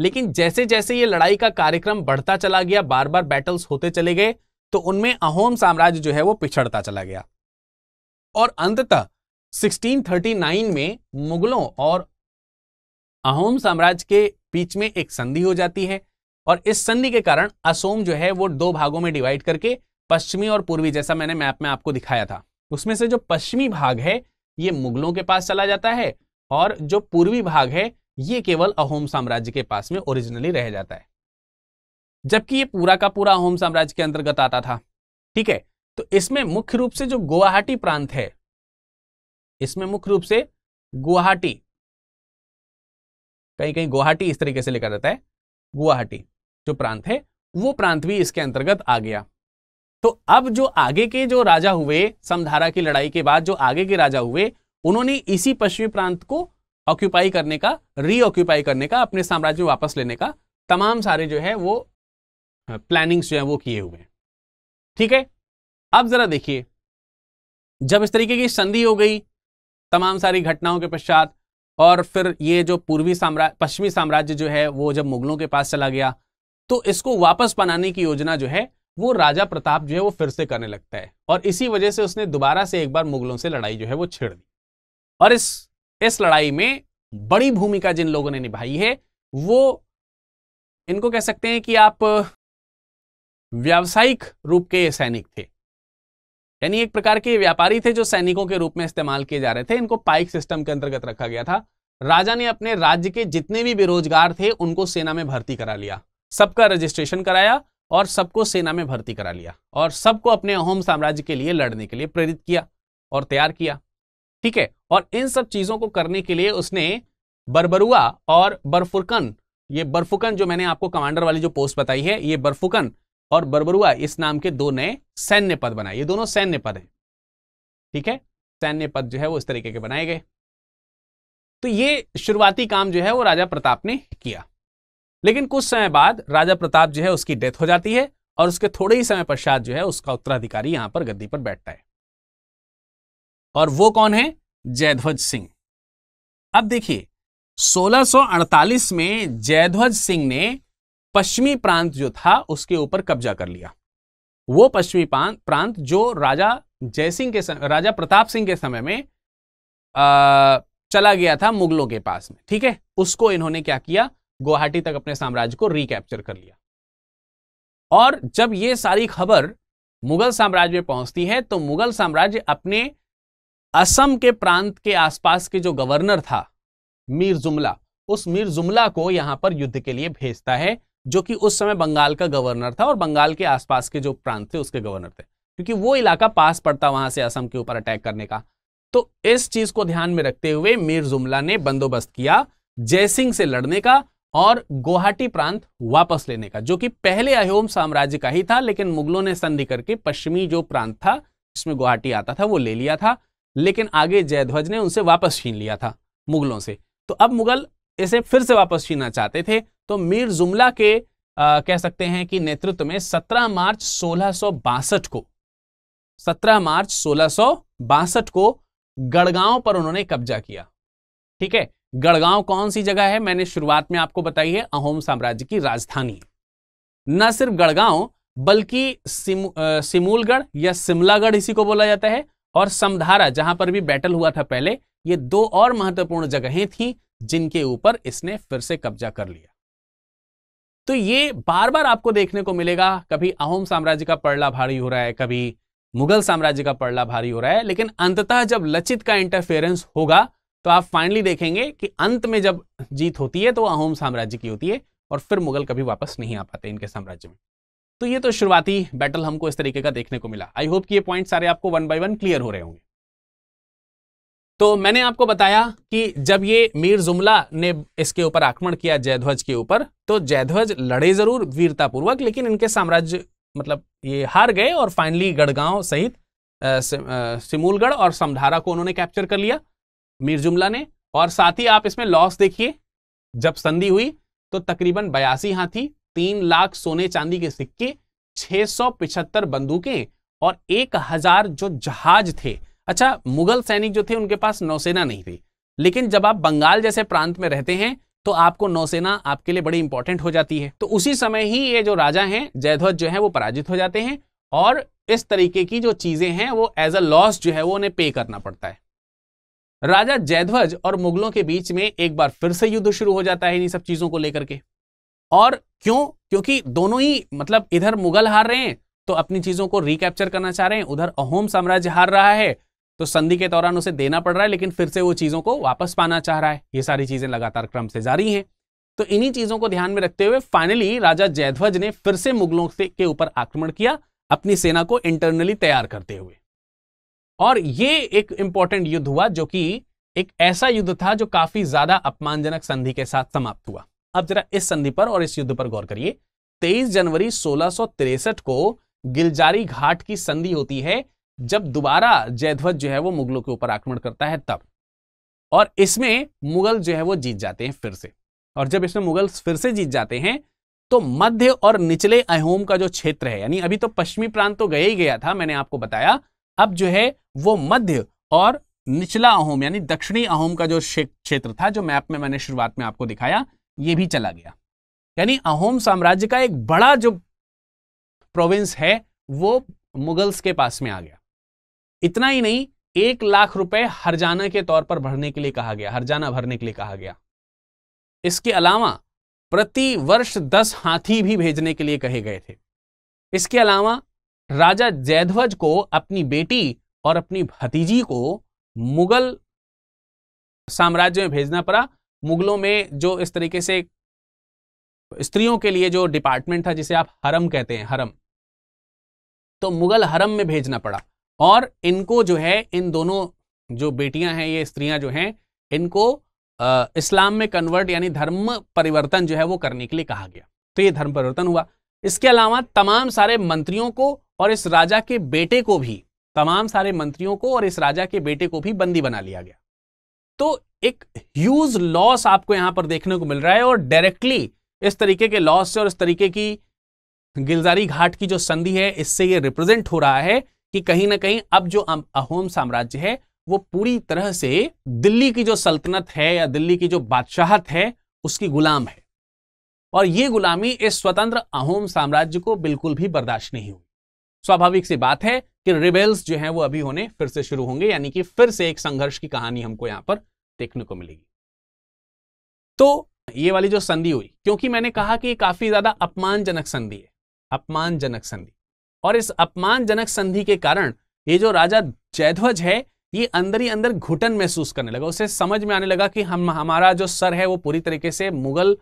लेकिन जैसे जैसे ये लड़ाई का कार्यक्रम बढ़ता चला गया बार बार बैटल्स होते चले गए तो उनमें अहोम साम्राज्य जो है वो पिछड़ता चला गया और अंततः 1639 में मुगलों और अहोम साम्राज्य के बीच में एक संधि हो जाती है और इस संधि के कारण असोम जो है वो दो भागों में डिवाइड करके पश्चिमी और पूर्वी जैसा मैंने मैप में आपको दिखाया था उसमें से जो पश्चिमी भाग है ये मुगलों के पास चला जाता है और जो पूर्वी भाग है ये केवल अहोम साम्राज्य के पास में ओरिजिनली रह जाता है जबकि ये पूरा का पूरा अहोम साम्राज्य के अंतर्गत आता था ठीक है तो इसमें मुख्य रूप से जो गुवाहाटी प्रांत है इसमें मुख्य रूप से गुवाहाटी कहीं कहीं गुवाहाटी इस तरीके से लिखा जाता है गुवाहाटी जो प्रांत है वो प्रांत भी इसके अंतर्गत आ गया तो अब जो आगे के जो राजा हुए समधारा की लड़ाई के बाद जो आगे के राजा हुए उन्होंने इसी पश्चिमी प्रांत को ऑक्यूपाई करने का रीऑक्यूपाई करने का अपने साम्राज्य में वापस लेने का तमाम सारे जो है वो प्लानिंग्स जो है वो किए हुए हैं ठीक है अब जरा देखिए जब इस तरीके की संधि हो गई तमाम सारी घटनाओं के पश्चात और फिर ये जो पूर्वी साम्राज्य पश्चिमी साम्राज्य जो है वो जब मुगलों के पास चला गया तो इसको वापस बनाने की योजना जो है वो राजा प्रताप जो है वो फिर से करने लगता है और इसी वजह से उसने दोबारा से एक बार मुगलों से लड़ाई जो है वो छेड़ दी और इस इस लड़ाई में बड़ी भूमिका जिन लोगों ने निभाई है वो इनको कह सकते हैं कि आप व्यावसायिक रूप के सैनिक थे यानी एक प्रकार के व्यापारी थे जो सैनिकों के रूप में इस्तेमाल किए जा रहे थे इनको पाइक सिस्टम के अंतर्गत रखा गया था राजा ने अपने राज्य के जितने भी बेरोजगार थे उनको सेना में भर्ती करा लिया सबका रजिस्ट्रेशन कराया और सबको सेना में भर्ती करा लिया और सबको अपने अहोम साम्राज्य के लिए लड़ने के लिए प्रेरित किया और तैयार किया ठीक है और इन सब चीज़ों को करने के लिए उसने बरबरुआ और बरफुरकन ये बरफुकन जो मैंने आपको कमांडर वाली जो पोस्ट बताई है ये बरफुकन और बरबरुआ इस नाम के दो नए सैन्य पद बनाए ये दोनों सैन्य पद हैं ठीक है सैन्य पद जो है वो इस तरीके के बनाए गए तो ये शुरुआती काम जो है वो राजा प्रताप ने किया लेकिन कुछ समय बाद राजा प्रताप जो है उसकी डेथ हो जाती है और उसके थोड़े ही समय पश्चात जो है उसका उत्तराधिकारी यहां पर गद्दी पर बैठता है और वो कौन है जयध्वज सिंह अब देखिए 1648 में जयध्वज सिंह ने पश्चिमी प्रांत जो था उसके ऊपर कब्जा कर लिया वो पश्चिमी प्रांत जो राजा जयसिंह के समय राजा प्रताप सिंह के समय में आ, चला गया था मुगलों के पास में ठीक है उसको इन्होंने क्या किया गुवाहाटी तक अपने साम्राज्य को रिकैप्चर कर लिया और जब ये सारी खबर मुगल साम्राज्य में पहुंचती है तो मुगल साम्राज्य अपने असम के प्रांत के आसपास के जो गवर्नर था मीर जुमला उस मीर जुमला को यहां पर युद्ध के लिए भेजता है जो कि उस समय बंगाल का गवर्नर था और बंगाल के आसपास के जो प्रांत थे उसके गवर्नर थे क्योंकि वो इलाका पास पड़ता वहां से असम के ऊपर अटैक करने का तो इस चीज को ध्यान में रखते हुए मीर जुमला ने बंदोबस्त किया जयसिंह से लड़ने का और गुवाहाटी प्रांत वापस लेने का जो कि पहले अहोम साम्राज्य का ही था लेकिन मुगलों ने संधि करके पश्चिमी जो प्रांत था जिसमें गुवाहाटी आता था वो ले लिया था लेकिन आगे जयध्वज ने उनसे वापस छीन लिया था मुगलों से तो अब मुगल इसे फिर से वापस छीनना चाहते थे तो मीर जुमला के आ, कह सकते हैं कि नेतृत्व में 17 मार्च सोलह को 17 मार्च सोलह को गढ़गांव पर उन्होंने कब्जा किया ठीक है गढ़गांव कौन सी जगह है मैंने शुरुआत में आपको बताई है अहोम साम्राज्य की राजधानी न सिर्फ गढ़गांव बल्कि सिमूलगढ़ या शिमलागढ़ इसी को बोला जाता है और समधारा जहां पर भी बैटल हुआ था पहले ये दो और महत्वपूर्ण जगहें थीं जिनके ऊपर इसने फिर से कब्जा कर लिया तो ये बार बार आपको देखने को मिलेगा कभी अहोम साम्राज्य का पड़ला भारी हो रहा है कभी मुगल साम्राज्य का पड़ला भारी हो रहा है लेकिन अंततः जब लचित का इंटरफेरेंस होगा तो आप फाइनली देखेंगे कि अंत में जब जीत होती है तो अहोम साम्राज्य की होती है और फिर मुगल कभी वापस नहीं आ पाते इनके साम्राज्य में तो ये तो शुरुआती बैटल हमको इस तरीके का देखने को मिला आई होप कि ये पॉइंट सारे आपको वन बाय वन क्लियर हो रहे होंगे तो मैंने आपको बताया कि जब ये मीर जुमला ने इसके ऊपर आक्रमण किया जयध्वज के ऊपर तो जयध्वज लड़े जरूर वीरतापूर्वक लेकिन इनके साम्राज्य मतलब ये हार गए और फाइनली गढ़गांव सहित सिमूलगढ़ और समधारा को उन्होंने कैप्चर कर लिया मीर जुमला ने और साथ ही आप इसमें लॉस देखिए जब संधि हुई तो तकरीबन बयासी हाथी तीन लाख सोने चांदी के सिक्के छह सौ पिछहत्तर बंदूकें और एक हजार जो जहाज थे अच्छा मुगल सैनिक जो थे उनके पास नौसेना नहीं थी लेकिन जब आप बंगाल जैसे प्रांत में रहते हैं तो आपको नौसेना आपके लिए बड़ी इंपॉर्टेंट हो जाती है तो उसी समय ही ये जो राजा हैं जयध्वज जो है वो पराजित हो जाते हैं और इस तरीके की जो चीजें हैं वो एज अ लॉस जो है वो उन्हें पे करना पड़ता है राजा जयध्वज और मुगलों के बीच में एक बार फिर से युद्ध शुरू हो जाता है इन सब चीजों को लेकर के और क्यों क्योंकि दोनों ही मतलब इधर मुगल हार रहे हैं तो अपनी चीजों को रिकैप्चर करना चाह रहे हैं उधर अहोम साम्राज्य हार रहा है तो संधि के दौरान उसे देना पड़ रहा है लेकिन फिर से वो चीजों को वापस पाना चाह रहा है ये सारी चीजें लगातार क्रम से जारी हैं तो इन्हीं चीजों को ध्यान में रखते हुए फाइनली राजा जयध्वज ने फिर से मुगलों से के ऊपर आक्रमण किया अपनी सेना को इंटरनली तैयार करते हुए और ये एक इंपॉर्टेंट युद्ध हुआ जो कि एक ऐसा युद्ध था जो काफी ज्यादा अपमानजनक संधि के साथ समाप्त हुआ अब जरा इस संधि पर और इस युद्ध पर गौर करिए 23 जनवरी सोलह को गिलजारी घाट की संधि होती है जब दोबारा जयध्वज जो है वो मुगलों के ऊपर आक्रमण करता है तब और इसमें मुगल जो है वो जीत जाते हैं फिर से और जब इसमें मुगल फिर से जीत जाते हैं तो मध्य और निचले अहोम का जो क्षेत्र है यानी अभी तो पश्चिमी प्रांत तो गया ही गया था मैंने आपको बताया अब जो है वो मध्य और निचला अहोम यानी दक्षिणी अहोम का जो क्षेत्र था जो मैप में मैंने शुरुआत में आपको दिखाया ये भी चला गया यानी अहोम साम्राज्य का एक बड़ा जो प्रोविंस है वो मुगल्स के पास में आ गया इतना ही नहीं एक लाख रुपए हरजाना के तौर पर भरने के लिए कहा गया हरजाना भरने के लिए कहा गया इसके अलावा प्रति वर्ष दस हाथी भी भेजने के लिए कहे गए थे इसके अलावा राजा जयध्वज को अपनी बेटी और अपनी भतीजी को मुगल साम्राज्य में भेजना पड़ा मुगलों में जो इस तरीके से स्त्रियों के लिए जो डिपार्टमेंट था जिसे आप हरम कहते हैं हरम तो मुगल हरम में भेजना पड़ा और इनको जो है इन दोनों जो बेटियां हैं ये स्त्रियां जो हैं इनको इस्लाम में कन्वर्ट यानी धर्म परिवर्तन जो है वो करने के लिए कहा गया तो ये धर्म परिवर्तन हुआ इसके अलावा तमाम सारे मंत्रियों को और इस राजा के बेटे को भी तमाम सारे मंत्रियों को और इस राजा के बेटे को भी बंदी बना लिया गया तो एक ह्यूज लॉस आपको यहां पर देखने को मिल रहा है और डायरेक्टली इस तरीके के लॉस से और इस तरीके की गिलजारी घाट की जो संधि है इससे ये रिप्रेजेंट हो रहा है कि कहीं ना कहीं अब जो अहोम साम्राज्य है वो पूरी तरह से दिल्ली की जो सल्तनत है या दिल्ली की जो बादशाहत है उसकी गुलाम है और ये गुलामी इस स्वतंत्र अहोम साम्राज्य को बिल्कुल भी बर्दाश्त नहीं हुई स्वाभाविक सी बात है कि रिबेल्स जो हैं वो अभी होने फिर से शुरू होंगे यानी कि फिर से एक संघर्ष की कहानी हमको यहां पर देखने को मिलेगी तो ये वाली जो संधि हुई क्योंकि मैंने कहा कि काफी ज्यादा अपमानजनक संधि है अपमानजनक संधि और इस अपमानजनक संधि के कारण ये जो राजा जयध्वज है ये अंदर ही अंदर घुटन महसूस करने लगा उसे समझ में आने लगा कि हम हमारा जो सर है वो पूरी तरीके से मुगल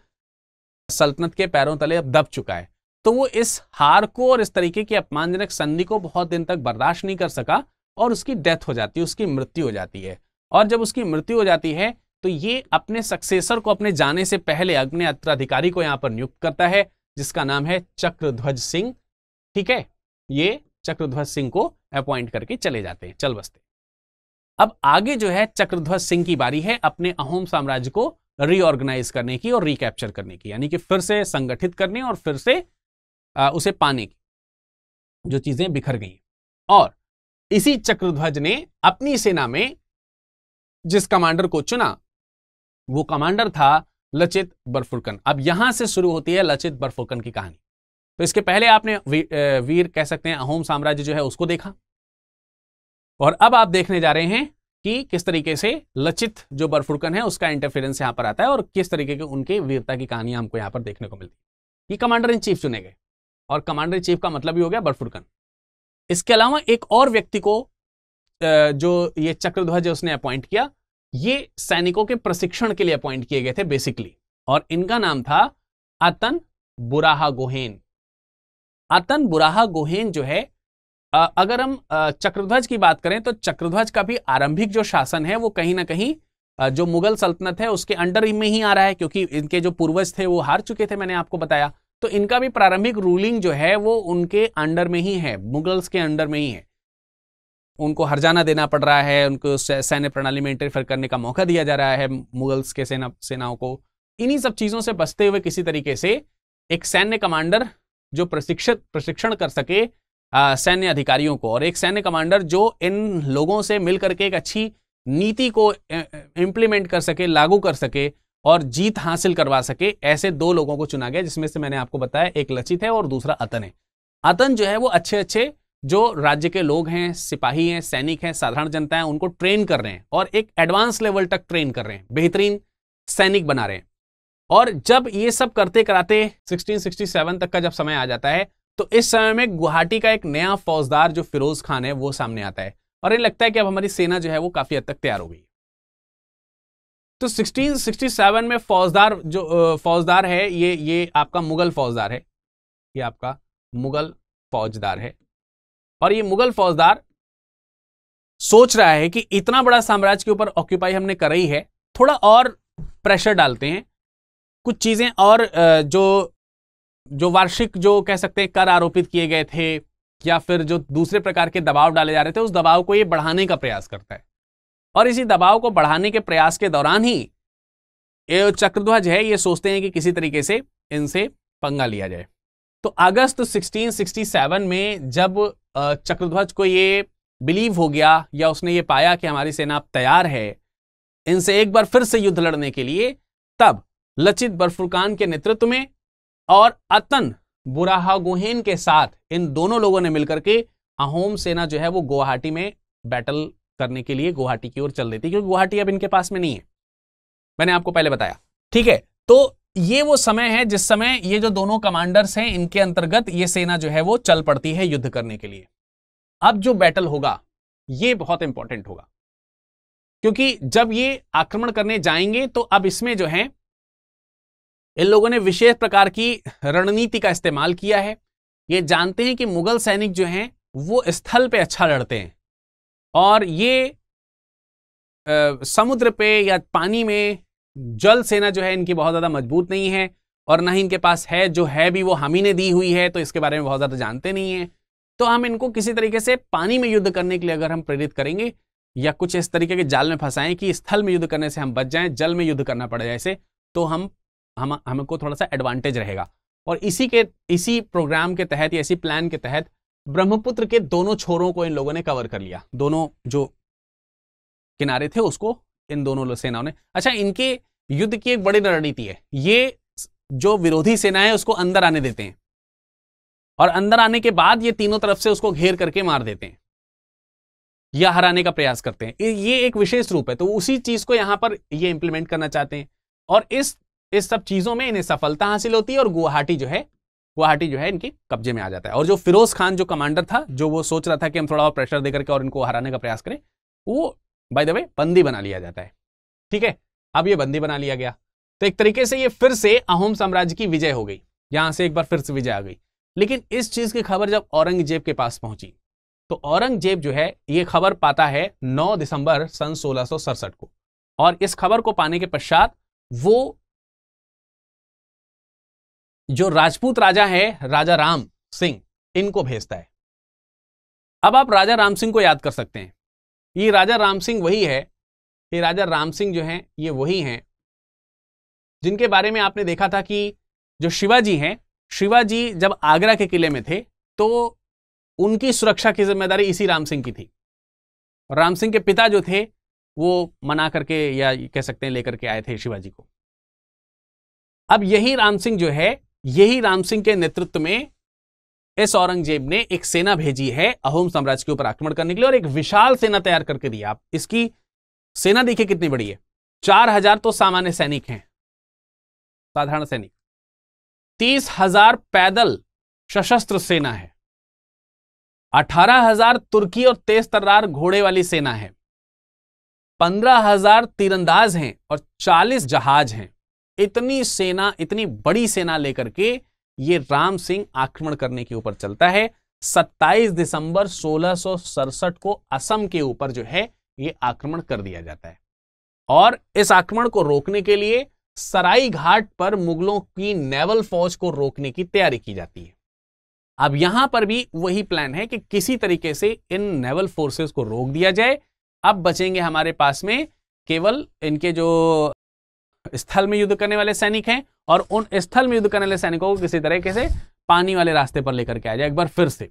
सल्तनत के पैरों तले अब दब चुका है तो वो इस हार को और इस तरीके की अपमानजनक संधि को बहुत दिन तक बर्दाश्त नहीं कर सका और उसकी डेथ हो जाती है उसकी मृत्यु हो जाती है और जब उसकी मृत्यु हो जाती है तो ये अपने सक्सेसर को अपने जाने से पहले अपने अत्राधिकारी को यहाँ पर नियुक्त करता है जिसका नाम है चक्रध्वज सिंह ठीक है ये चक्रध्वज सिंह को अपॉइंट करके चले जाते हैं चल बसते अब आगे जो है चक्रध्वज सिंह की बारी है अपने अहोम साम्राज्य को रीऑर्गेनाइज करने की और रिकैप्चर करने की यानी कि फिर से संगठित करने और फिर से आ, उसे पाने की जो चीजें बिखर गई और इसी चक्रध्वज ने अपनी सेना में जिस कमांडर को चुना वो कमांडर था लचित बरफुरकन अब यहां से शुरू होती है लचित बरफुरकन की कहानी तो इसके पहले आपने वी, वीर कह सकते हैं अहोम साम्राज्य जो है उसको देखा और अब आप देखने जा रहे हैं कि किस तरीके से लचित जो बरफुरकन है उसका इंटरफेरेंस यहां पर आता है और किस तरीके की उनके वीरता की कहानी हमको यहां पर देखने को मिलती है ये कमांडर इन चीफ चुने गए और कमांडर इन चीफ का मतलब ही हो गया बरफुरकन इसके अलावा एक और व्यक्ति को जो ये चक्रध्वज है उसने अपॉइंट किया ये सैनिकों के प्रशिक्षण के लिए अपॉइंट किए गए थे बेसिकली और इनका नाम था अतन बुराहा गोहेन अतन बुराहा गोहेन जो है अगर हम चक्रध्वज की बात करें तो चक्रध्वज का भी आरंभिक जो शासन है वो कहीं ना कहीं जो मुगल सल्तनत है उसके अंडर में ही आ रहा है क्योंकि इनके जो पूर्वज थे वो हार चुके थे मैंने आपको बताया तो इनका भी प्रारंभिक रूलिंग जो है वो उनके अंडर में ही है मुगल्स के अंडर में ही है उनको हरजाना देना पड़ रहा है उनको सैन्य प्रणाली में इंटरफेयर करने का मौका दिया जा रहा है मुगल्स के सेना सेनाओं को इन्हीं सब चीज़ों से बचते हुए किसी तरीके से एक सैन्य कमांडर जो प्रशिक्षित प्रशिक्षण कर सके सैन्य अधिकारियों को और एक सैन्य कमांडर जो इन लोगों से मिल करके एक अच्छी नीति को इम्प्लीमेंट कर सके लागू कर सके और जीत हासिल करवा सके ऐसे दो लोगों को चुना गया जिसमें से मैंने आपको बताया एक लचित है और दूसरा अतन है अतन जो है वो अच्छे अच्छे जो राज्य के लोग हैं सिपाही हैं सैनिक हैं साधारण जनता है उनको ट्रेन कर रहे हैं और एक एडवांस लेवल तक ट्रेन कर रहे हैं बेहतरीन सैनिक बना रहे हैं और जब ये सब करते कराते 1667 तक का जब समय आ जाता है तो इस समय में गुवाहाटी का एक नया फौजदार जो फिरोज खान है वो सामने आता है और ये लगता है कि अब हमारी सेना जो है वो काफी हद तक तैयार हो गई तो 1667 में फौजदार जो फौजदार है ये ये आपका मुगल फौजदार है ये आपका मुगल फौजदार है और ये मुगल फौजदार सोच रहा है कि इतना बड़ा साम्राज्य के ऊपर ऑक्यूपाई हमने कराई है थोड़ा और प्रेशर डालते हैं कुछ चीज़ें और जो जो वार्षिक जो कह सकते हैं कर आरोपित किए गए थे या फिर जो दूसरे प्रकार के दबाव डाले जा रहे थे उस दबाव को ये बढ़ाने का प्रयास करता है और इसी दबाव को बढ़ाने के प्रयास के दौरान ही ये चक्रध्वज है ये सोचते हैं कि किसी तरीके से इनसे पंगा लिया जाए तो अगस्त 1667 में जब चक्रध्वज को ये बिलीव हो गया या उसने ये पाया कि हमारी सेना अब तैयार है इनसे एक बार फिर से युद्ध लड़ने के लिए तब लचित बरफुरकान के नेतृत्व में और अतन बुराहा गोहेन के साथ इन दोनों लोगों ने मिलकर के अहोम सेना जो है वो गुवाहाटी में बैटल करने के लिए गुवाहाटी की ओर चल देती क्योंकि गुवाहाटी अब इनके पास में नहीं है मैंने आपको पहले बताया ठीक है तो ये वो समय है जिस समय ये जो दोनों कमांडर्स हैं इनके अंतर्गत ये सेना जो है वो चल पड़ती है युद्ध करने के लिए अब जो बैटल होगा ये बहुत इंपॉर्टेंट होगा क्योंकि जब ये आक्रमण करने जाएंगे तो अब इसमें जो है इन लोगों ने विशेष प्रकार की रणनीति का इस्तेमाल किया है ये जानते हैं कि मुगल सैनिक जो हैं वो स्थल पे अच्छा लड़ते हैं और ये आ, समुद्र पे या पानी में जल सेना जो है इनकी बहुत ज़्यादा मजबूत नहीं है और ना ही इनके पास है जो है भी वो हम ही ने दी हुई है तो इसके बारे में बहुत ज़्यादा जानते नहीं है तो हम इनको किसी तरीके से पानी में युद्ध करने के लिए अगर हम प्रेरित करेंगे या कुछ इस तरीके के जाल में फंसाएं कि स्थल में युद्ध करने से हम बच जाएं जल में युद्ध करना पड़ जाए ऐसे तो हम हम हमको थोड़ा सा एडवांटेज रहेगा और इसी के इसी प्रोग्राम के तहत या इसी प्लान के तहत ब्रह्मपुत्र के दोनों छोरों को इन लोगों ने कवर कर लिया दोनों जो किनारे थे उसको इन दोनों सेनाओं ने अच्छा इनके युद्ध की एक बड़ी रणनीति है ये जो विरोधी सेना है उसको अंदर आने देते हैं और अंदर आने के बाद ये तीनों तरफ से उसको घेर करके मार देते हैं या हराने का प्रयास करते हैं ये एक विशेष रूप है तो उसी चीज को यहां पर ये इंप्लीमेंट करना चाहते हैं और इस इस सब चीजों में इन्हें सफलता हासिल होती है और गुवाहाटी जो है गुवाहाटी जो है इनके कब्जे में आ जाता है और जो फिरोज खान जो कमांडर था जो वो सोच रहा था कि हम थोड़ा और प्रेशर देकर के और इनको हराने का प्रयास करें वो बाय द वे बंदी बना लिया जाता है ठीक है अब ये बंदी बना लिया गया तो एक तरीके से ये फिर से अहोम साम्राज्य की विजय हो गई यहां से एक बार फिर से विजय आ गई लेकिन इस चीज की खबर जब औरंगजेब के पास पहुंची तो औरंगजेब जो है ये खबर पाता है 9 दिसंबर सन सोलह को और इस खबर को पाने के पश्चात वो जो राजपूत राजा है राजा राम सिंह इनको भेजता है अब आप राजा राम सिंह को याद कर सकते हैं ये राजा राम सिंह वही है ये राजा राम सिंह जो हैं ये वही हैं जिनके बारे में आपने देखा था कि जो शिवाजी हैं शिवाजी जब आगरा के किले में थे तो उनकी सुरक्षा की जिम्मेदारी इसी राम सिंह की थी और राम सिंह के पिता जो थे वो मना करके या कह सकते हैं लेकर के आए थे शिवाजी को अब यही राम सिंह जो है यही राम सिंह के नेतृत्व में एस औरंगजेब ने एक सेना भेजी है अहोम साम्राज्य के ऊपर आक्रमण करने के लिए और एक विशाल सेना तैयार करके दी आप इसकी सेना देखिए कितनी बड़ी है चार हजार तो सामान्य सैनिक हैं साधारण सैनिक तीस हजार पैदल सशस्त्र सेना है अठारह हजार तुर्की और तेज तर्रार घोड़े वाली सेना है पंद्रह हजार तीरंदाज हैं और चालीस जहाज हैं इतनी सेना इतनी बड़ी सेना लेकर के ये राम सिंह आक्रमण करने के ऊपर चलता है 27 दिसंबर सोलह को असम के ऊपर जो है ये आक्रमण कर दिया जाता है और इस आक्रमण को रोकने के लिए सराई घाट पर मुगलों की नेवल फौज को रोकने की तैयारी की जाती है अब यहां पर भी वही प्लान है कि किसी तरीके से इन नेवल फोर्सेस को रोक दिया जाए अब बचेंगे हमारे पास में केवल इनके जो स्थल में युद्ध करने वाले सैनिक हैं और उन स्थल में युद्ध करने वाले सैनिकों को किसी तरीके से पानी वाले रास्ते पर लेकर के आ जाए एक बार फिर से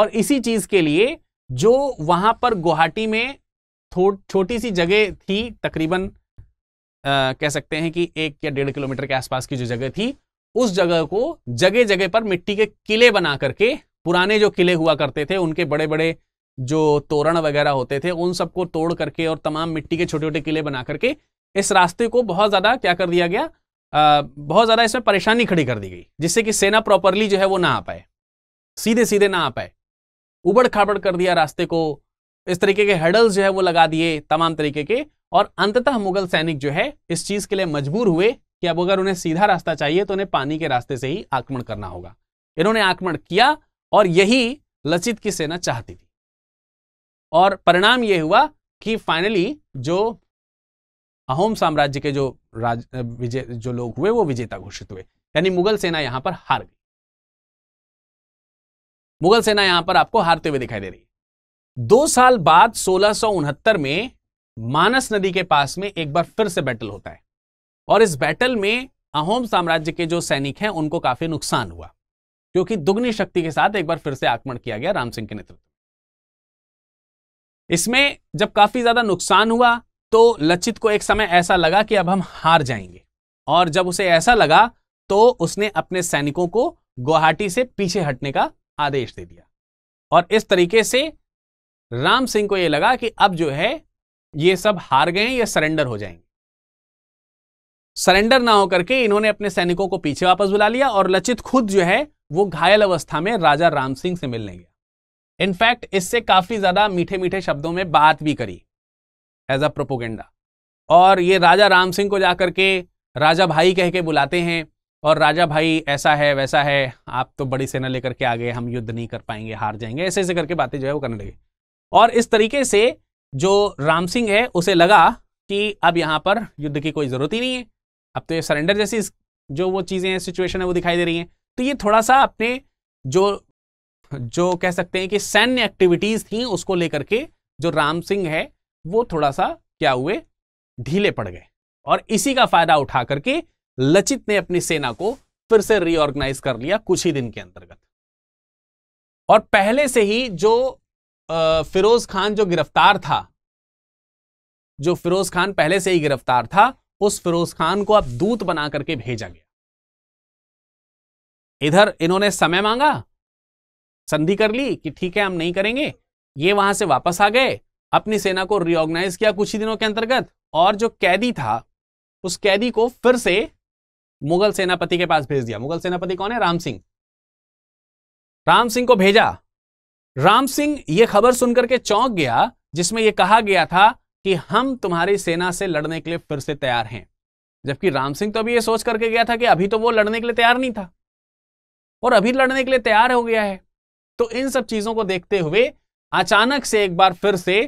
और इसी चीज के लिए जो वहां पर गुवाहाटी में छोटी सी जगह थी तकरीबन कह सकते हैं कि एक या डेढ़ किलोमीटर के आसपास की जो जगह थी उस जगह को जगह जगह पर मिट्टी के किले बना करके पुराने जो किले हुआ करते थे उनके बड़े बड़े जो तोरण वगैरह होते थे उन सबको तोड़ करके और तमाम मिट्टी के छोटे छोटे किले बना करके इस रास्ते को बहुत ज़्यादा क्या कर दिया गया आ, बहुत ज़्यादा इसमें परेशानी खड़ी कर दी गई जिससे कि सेना प्रॉपरली जो है वो ना आ पाए सीधे सीधे ना आ पाए उबड़ खाबड़ कर दिया रास्ते को इस तरीके के हेडल्स जो है वो लगा दिए तमाम तरीके के और अंततः मुगल सैनिक जो है इस चीज के लिए मजबूर हुए कि अब अगर उन्हें सीधा रास्ता चाहिए तो उन्हें पानी के रास्ते से ही आक्रमण करना होगा इन्होंने आक्रमण किया और यही लचित की सेना चाहती थी और परिणाम यह हुआ कि फाइनली जो अहोम साम्राज्य के जो राज विजय जो लोग हुए वो विजेता घोषित हुए यानी मुगल सेना यहां पर हार गई मुगल सेना यहां पर आपको हारते हुए दिखाई दे रही दो साल बाद सोलह में मानस नदी के पास में एक बार फिर से बैटल होता है और इस बैटल में अहोम साम्राज्य के जो सैनिक हैं उनको काफी नुकसान हुआ क्योंकि दुग्नी शक्ति के साथ एक बार फिर से आक्रमण किया गया राम सिंह के नेतृत्व में इसमें जब काफी ज्यादा नुकसान हुआ तो लचित को एक समय ऐसा लगा कि अब हम हार जाएंगे और जब उसे ऐसा लगा तो उसने अपने सैनिकों को गुवाहाटी से पीछे हटने का आदेश दे दिया और इस तरीके से राम सिंह को यह लगा कि अब जो है ये सब हार गए या ये सरेंडर हो जाएंगे सरेंडर ना होकर के इन्होंने अपने सैनिकों को पीछे वापस बुला लिया और लचित खुद जो है वो घायल अवस्था में राजा राम सिंह से मिलने गया इनफैक्ट इससे काफी ज्यादा मीठे मीठे शब्दों में बात भी करी एज अ प्रोपोगेंडा और ये राजा राम सिंह को जाकर के राजा भाई कह के बुलाते हैं और राजा भाई ऐसा है वैसा है आप तो बड़ी सेना लेकर के आ गए हम युद्ध नहीं कर पाएंगे हार जाएंगे ऐसे ऐसे करके बातें जो है वो करने लगे और इस तरीके से जो राम सिंह है उसे लगा कि अब यहाँ पर युद्ध की कोई ज़रूरत ही नहीं है अब तो ये सरेंडर जैसी जो वो चीज़ें हैं सिचुएशन है वो दिखाई दे रही हैं तो ये थोड़ा सा अपने जो जो कह सकते हैं कि सैन्य एक्टिविटीज़ थी उसको लेकर के जो राम सिंह है वो थोड़ा सा क्या हुए ढीले पड़ गए और इसी का फायदा उठा करके लचित ने अपनी सेना को फिर से रीऑर्गेनाइज कर लिया कुछ ही दिन के अंतर्गत और पहले से ही जो फिरोज खान जो गिरफ्तार था जो फिरोज खान पहले से ही गिरफ्तार था उस फिरोज खान को अब दूत बना करके भेजा गया इधर इन्होंने समय मांगा संधि कर ली कि ठीक है हम नहीं करेंगे ये वहां से वापस आ गए अपनी सेना को रिओर्गनाइज किया कुछ ही दिनों के अंतर्गत और जो कैदी था उस कैदी को फिर से मुगल सेनापति के पास भेज दिया मुगल सेनापति कौन है राम सिंह राम सिंह को भेजा राम सिंह ये खबर सुनकर के चौंक गया जिसमें यह कहा गया था कि हम तुम्हारी सेना से लड़ने के लिए फिर से तैयार हैं जबकि राम सिंह तो अभी यह सोच करके गया था कि अभी तो वो लड़ने के लिए तैयार नहीं था और अभी लड़ने के लिए तैयार हो गया है तो इन सब चीजों को देखते हुए अचानक से एक बार फिर से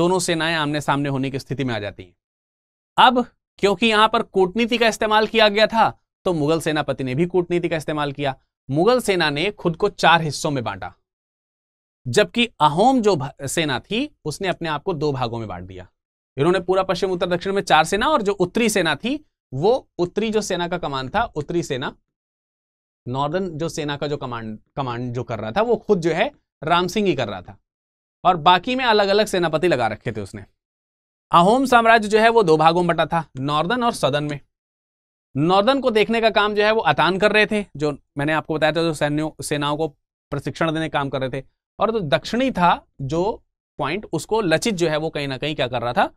दोनों सेनाएं आमने सामने होने की स्थिति में आ जाती हैं अब क्योंकि यहां पर कूटनीति का इस्तेमाल किया गया था तो मुगल सेनापति ने भी कूटनीति का इस्तेमाल किया मुगल सेना ने खुद को चार हिस्सों में बांटा जबकि अहोम जो सेना थी उसने अपने आप को दो भागों में बांट दिया इन्होंने पूरा पश्चिम उत्तर दक्षिण में चार सेना और जो उत्तरी सेना थी वो उत्तरी जो सेना का कमान था उत्तरी सेना नॉर्दर्न जो सेना का जो कमांड कमांड जो कर रहा था वो खुद जो है राम सिंह ही कर रहा था और बाकी में अलग अलग सेनापति लगा रखे थे उसने अहोम साम्राज्य जो है वो दो भागों में बटा था नॉर्दर्न और सदर्न में नॉर्दर्न को देखने का काम जो है वो अतान कर रहे थे जो मैंने आपको बताया था जो सैन्यों सेनाओं को प्रशिक्षण देने काम कर रहे थे और तो दक्षिणी था जो पॉइंट उसको लचित जो है वो कहीं ना कहीं क्या कर रहा था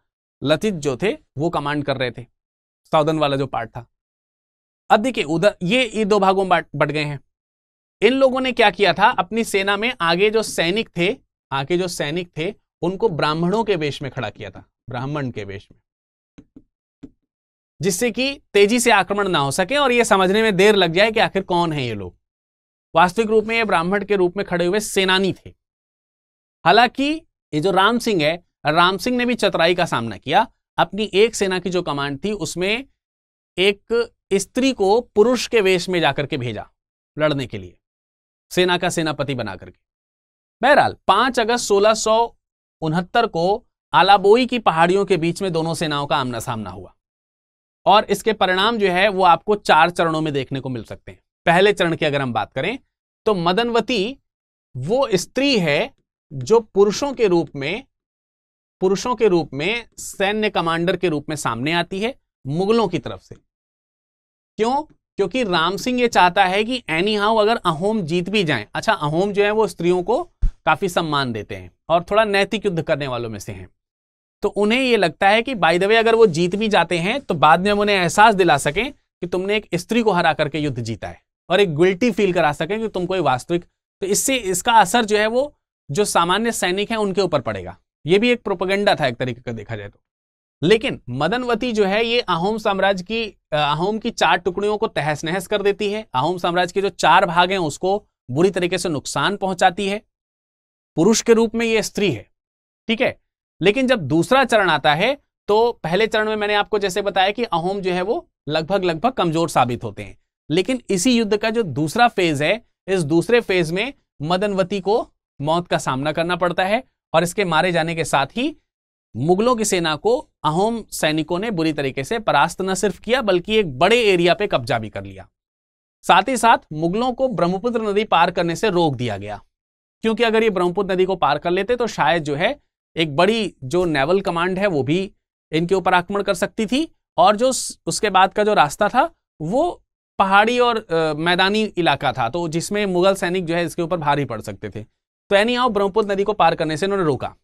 लचित जो थे वो कमांड कर रहे थे साउदन वाला जो पार्ट था अब देखिए उधर ये ये दो भागों में बट गए हैं इन लोगों ने क्या किया था अपनी सेना में आगे जो सैनिक थे आगे जो सैनिक थे उनको ब्राह्मणों के वेश में खड़ा किया था ब्राह्मण के वेश में जिससे कि तेजी से आक्रमण ना हो सके और ये समझने में देर लग जाए कि आखिर कौन है ये लोग वास्तविक रूप में ये ब्राह्मण के रूप में खड़े हुए सेनानी थे हालांकि ये जो राम सिंह है राम सिंह ने भी चतराई का सामना किया अपनी एक सेना की जो कमांड थी उसमें एक स्त्री को पुरुष के वेश में जाकर के भेजा लड़ने के लिए सेना का सेनापति बना करके बहरहाल पांच अगस्त सोलह को आलाबोई की पहाड़ियों के बीच में दोनों सेनाओं का आमना सामना हुआ और इसके परिणाम जो है वो आपको चार चरणों में देखने को मिल सकते हैं पहले चरण की अगर हम बात करें तो मदनवती वो स्त्री है जो पुरुषों के रूप में पुरुषों के रूप में सैन्य कमांडर के रूप में सामने आती है मुगलों की तरफ से क्यों क्योंकि राम सिंह ये चाहता है कि एनी हाउ अगर अहोम जीत भी जाए अच्छा अहोम जो है वो स्त्रियों को काफी सम्मान देते हैं और थोड़ा नैतिक युद्ध करने वालों में से हैं तो उन्हें ये लगता है कि बाय द वे अगर वो जीत भी जाते हैं तो बाद में हम उन्हें एहसास दिला सकें कि तुमने एक स्त्री को हरा करके युद्ध जीता है और एक गुल्टी फील करा सके कि तुम कोई वास्तविक तो इससे इसका असर जो है वो जो सामान्य सैनिक है उनके ऊपर पड़ेगा ये भी एक प्रोपोगंडा था एक तरीके का देखा जाए तो लेकिन मदनवती जो है ये अहोम साम्राज्य की अहोम की चार टुकड़ियों को तहस नहस कर देती है अहोम साम्राज्य के जो चार भाग हैं उसको बुरी तरीके से नुकसान पहुंचाती है पुरुष के रूप में ये स्त्री है ठीक है लेकिन जब दूसरा चरण आता है तो पहले चरण में मैंने आपको जैसे बताया कि अहोम जो है वो लगभग लगभग कमजोर साबित होते हैं लेकिन इसी युद्ध का जो दूसरा फेज है इस दूसरे फेज में मदनवती को मौत का सामना करना पड़ता है और इसके मारे जाने के साथ ही मुगलों की सेना को अहोम सैनिकों ने बुरी तरीके से परास्त न सिर्फ किया बल्कि एक बड़े एरिया पे कब्जा भी कर लिया साथ ही साथ मुगलों को ब्रह्मपुत्र नदी पार करने से रोक दिया गया क्योंकि अगर ये ब्रह्मपुत्र नदी को पार कर लेते तो शायद जो है एक बड़ी जो नेवल कमांड है वो भी इनके ऊपर आक्रमण कर सकती थी और जो उसके बाद का जो रास्ता था वो पहाड़ी और आ, मैदानी इलाका था तो जिसमें मुगल सैनिक जो है इसके ऊपर भारी पड़ सकते थे तो यानी आओ ब्रह्मपुत्र नदी को पार करने से इन्होंने रोका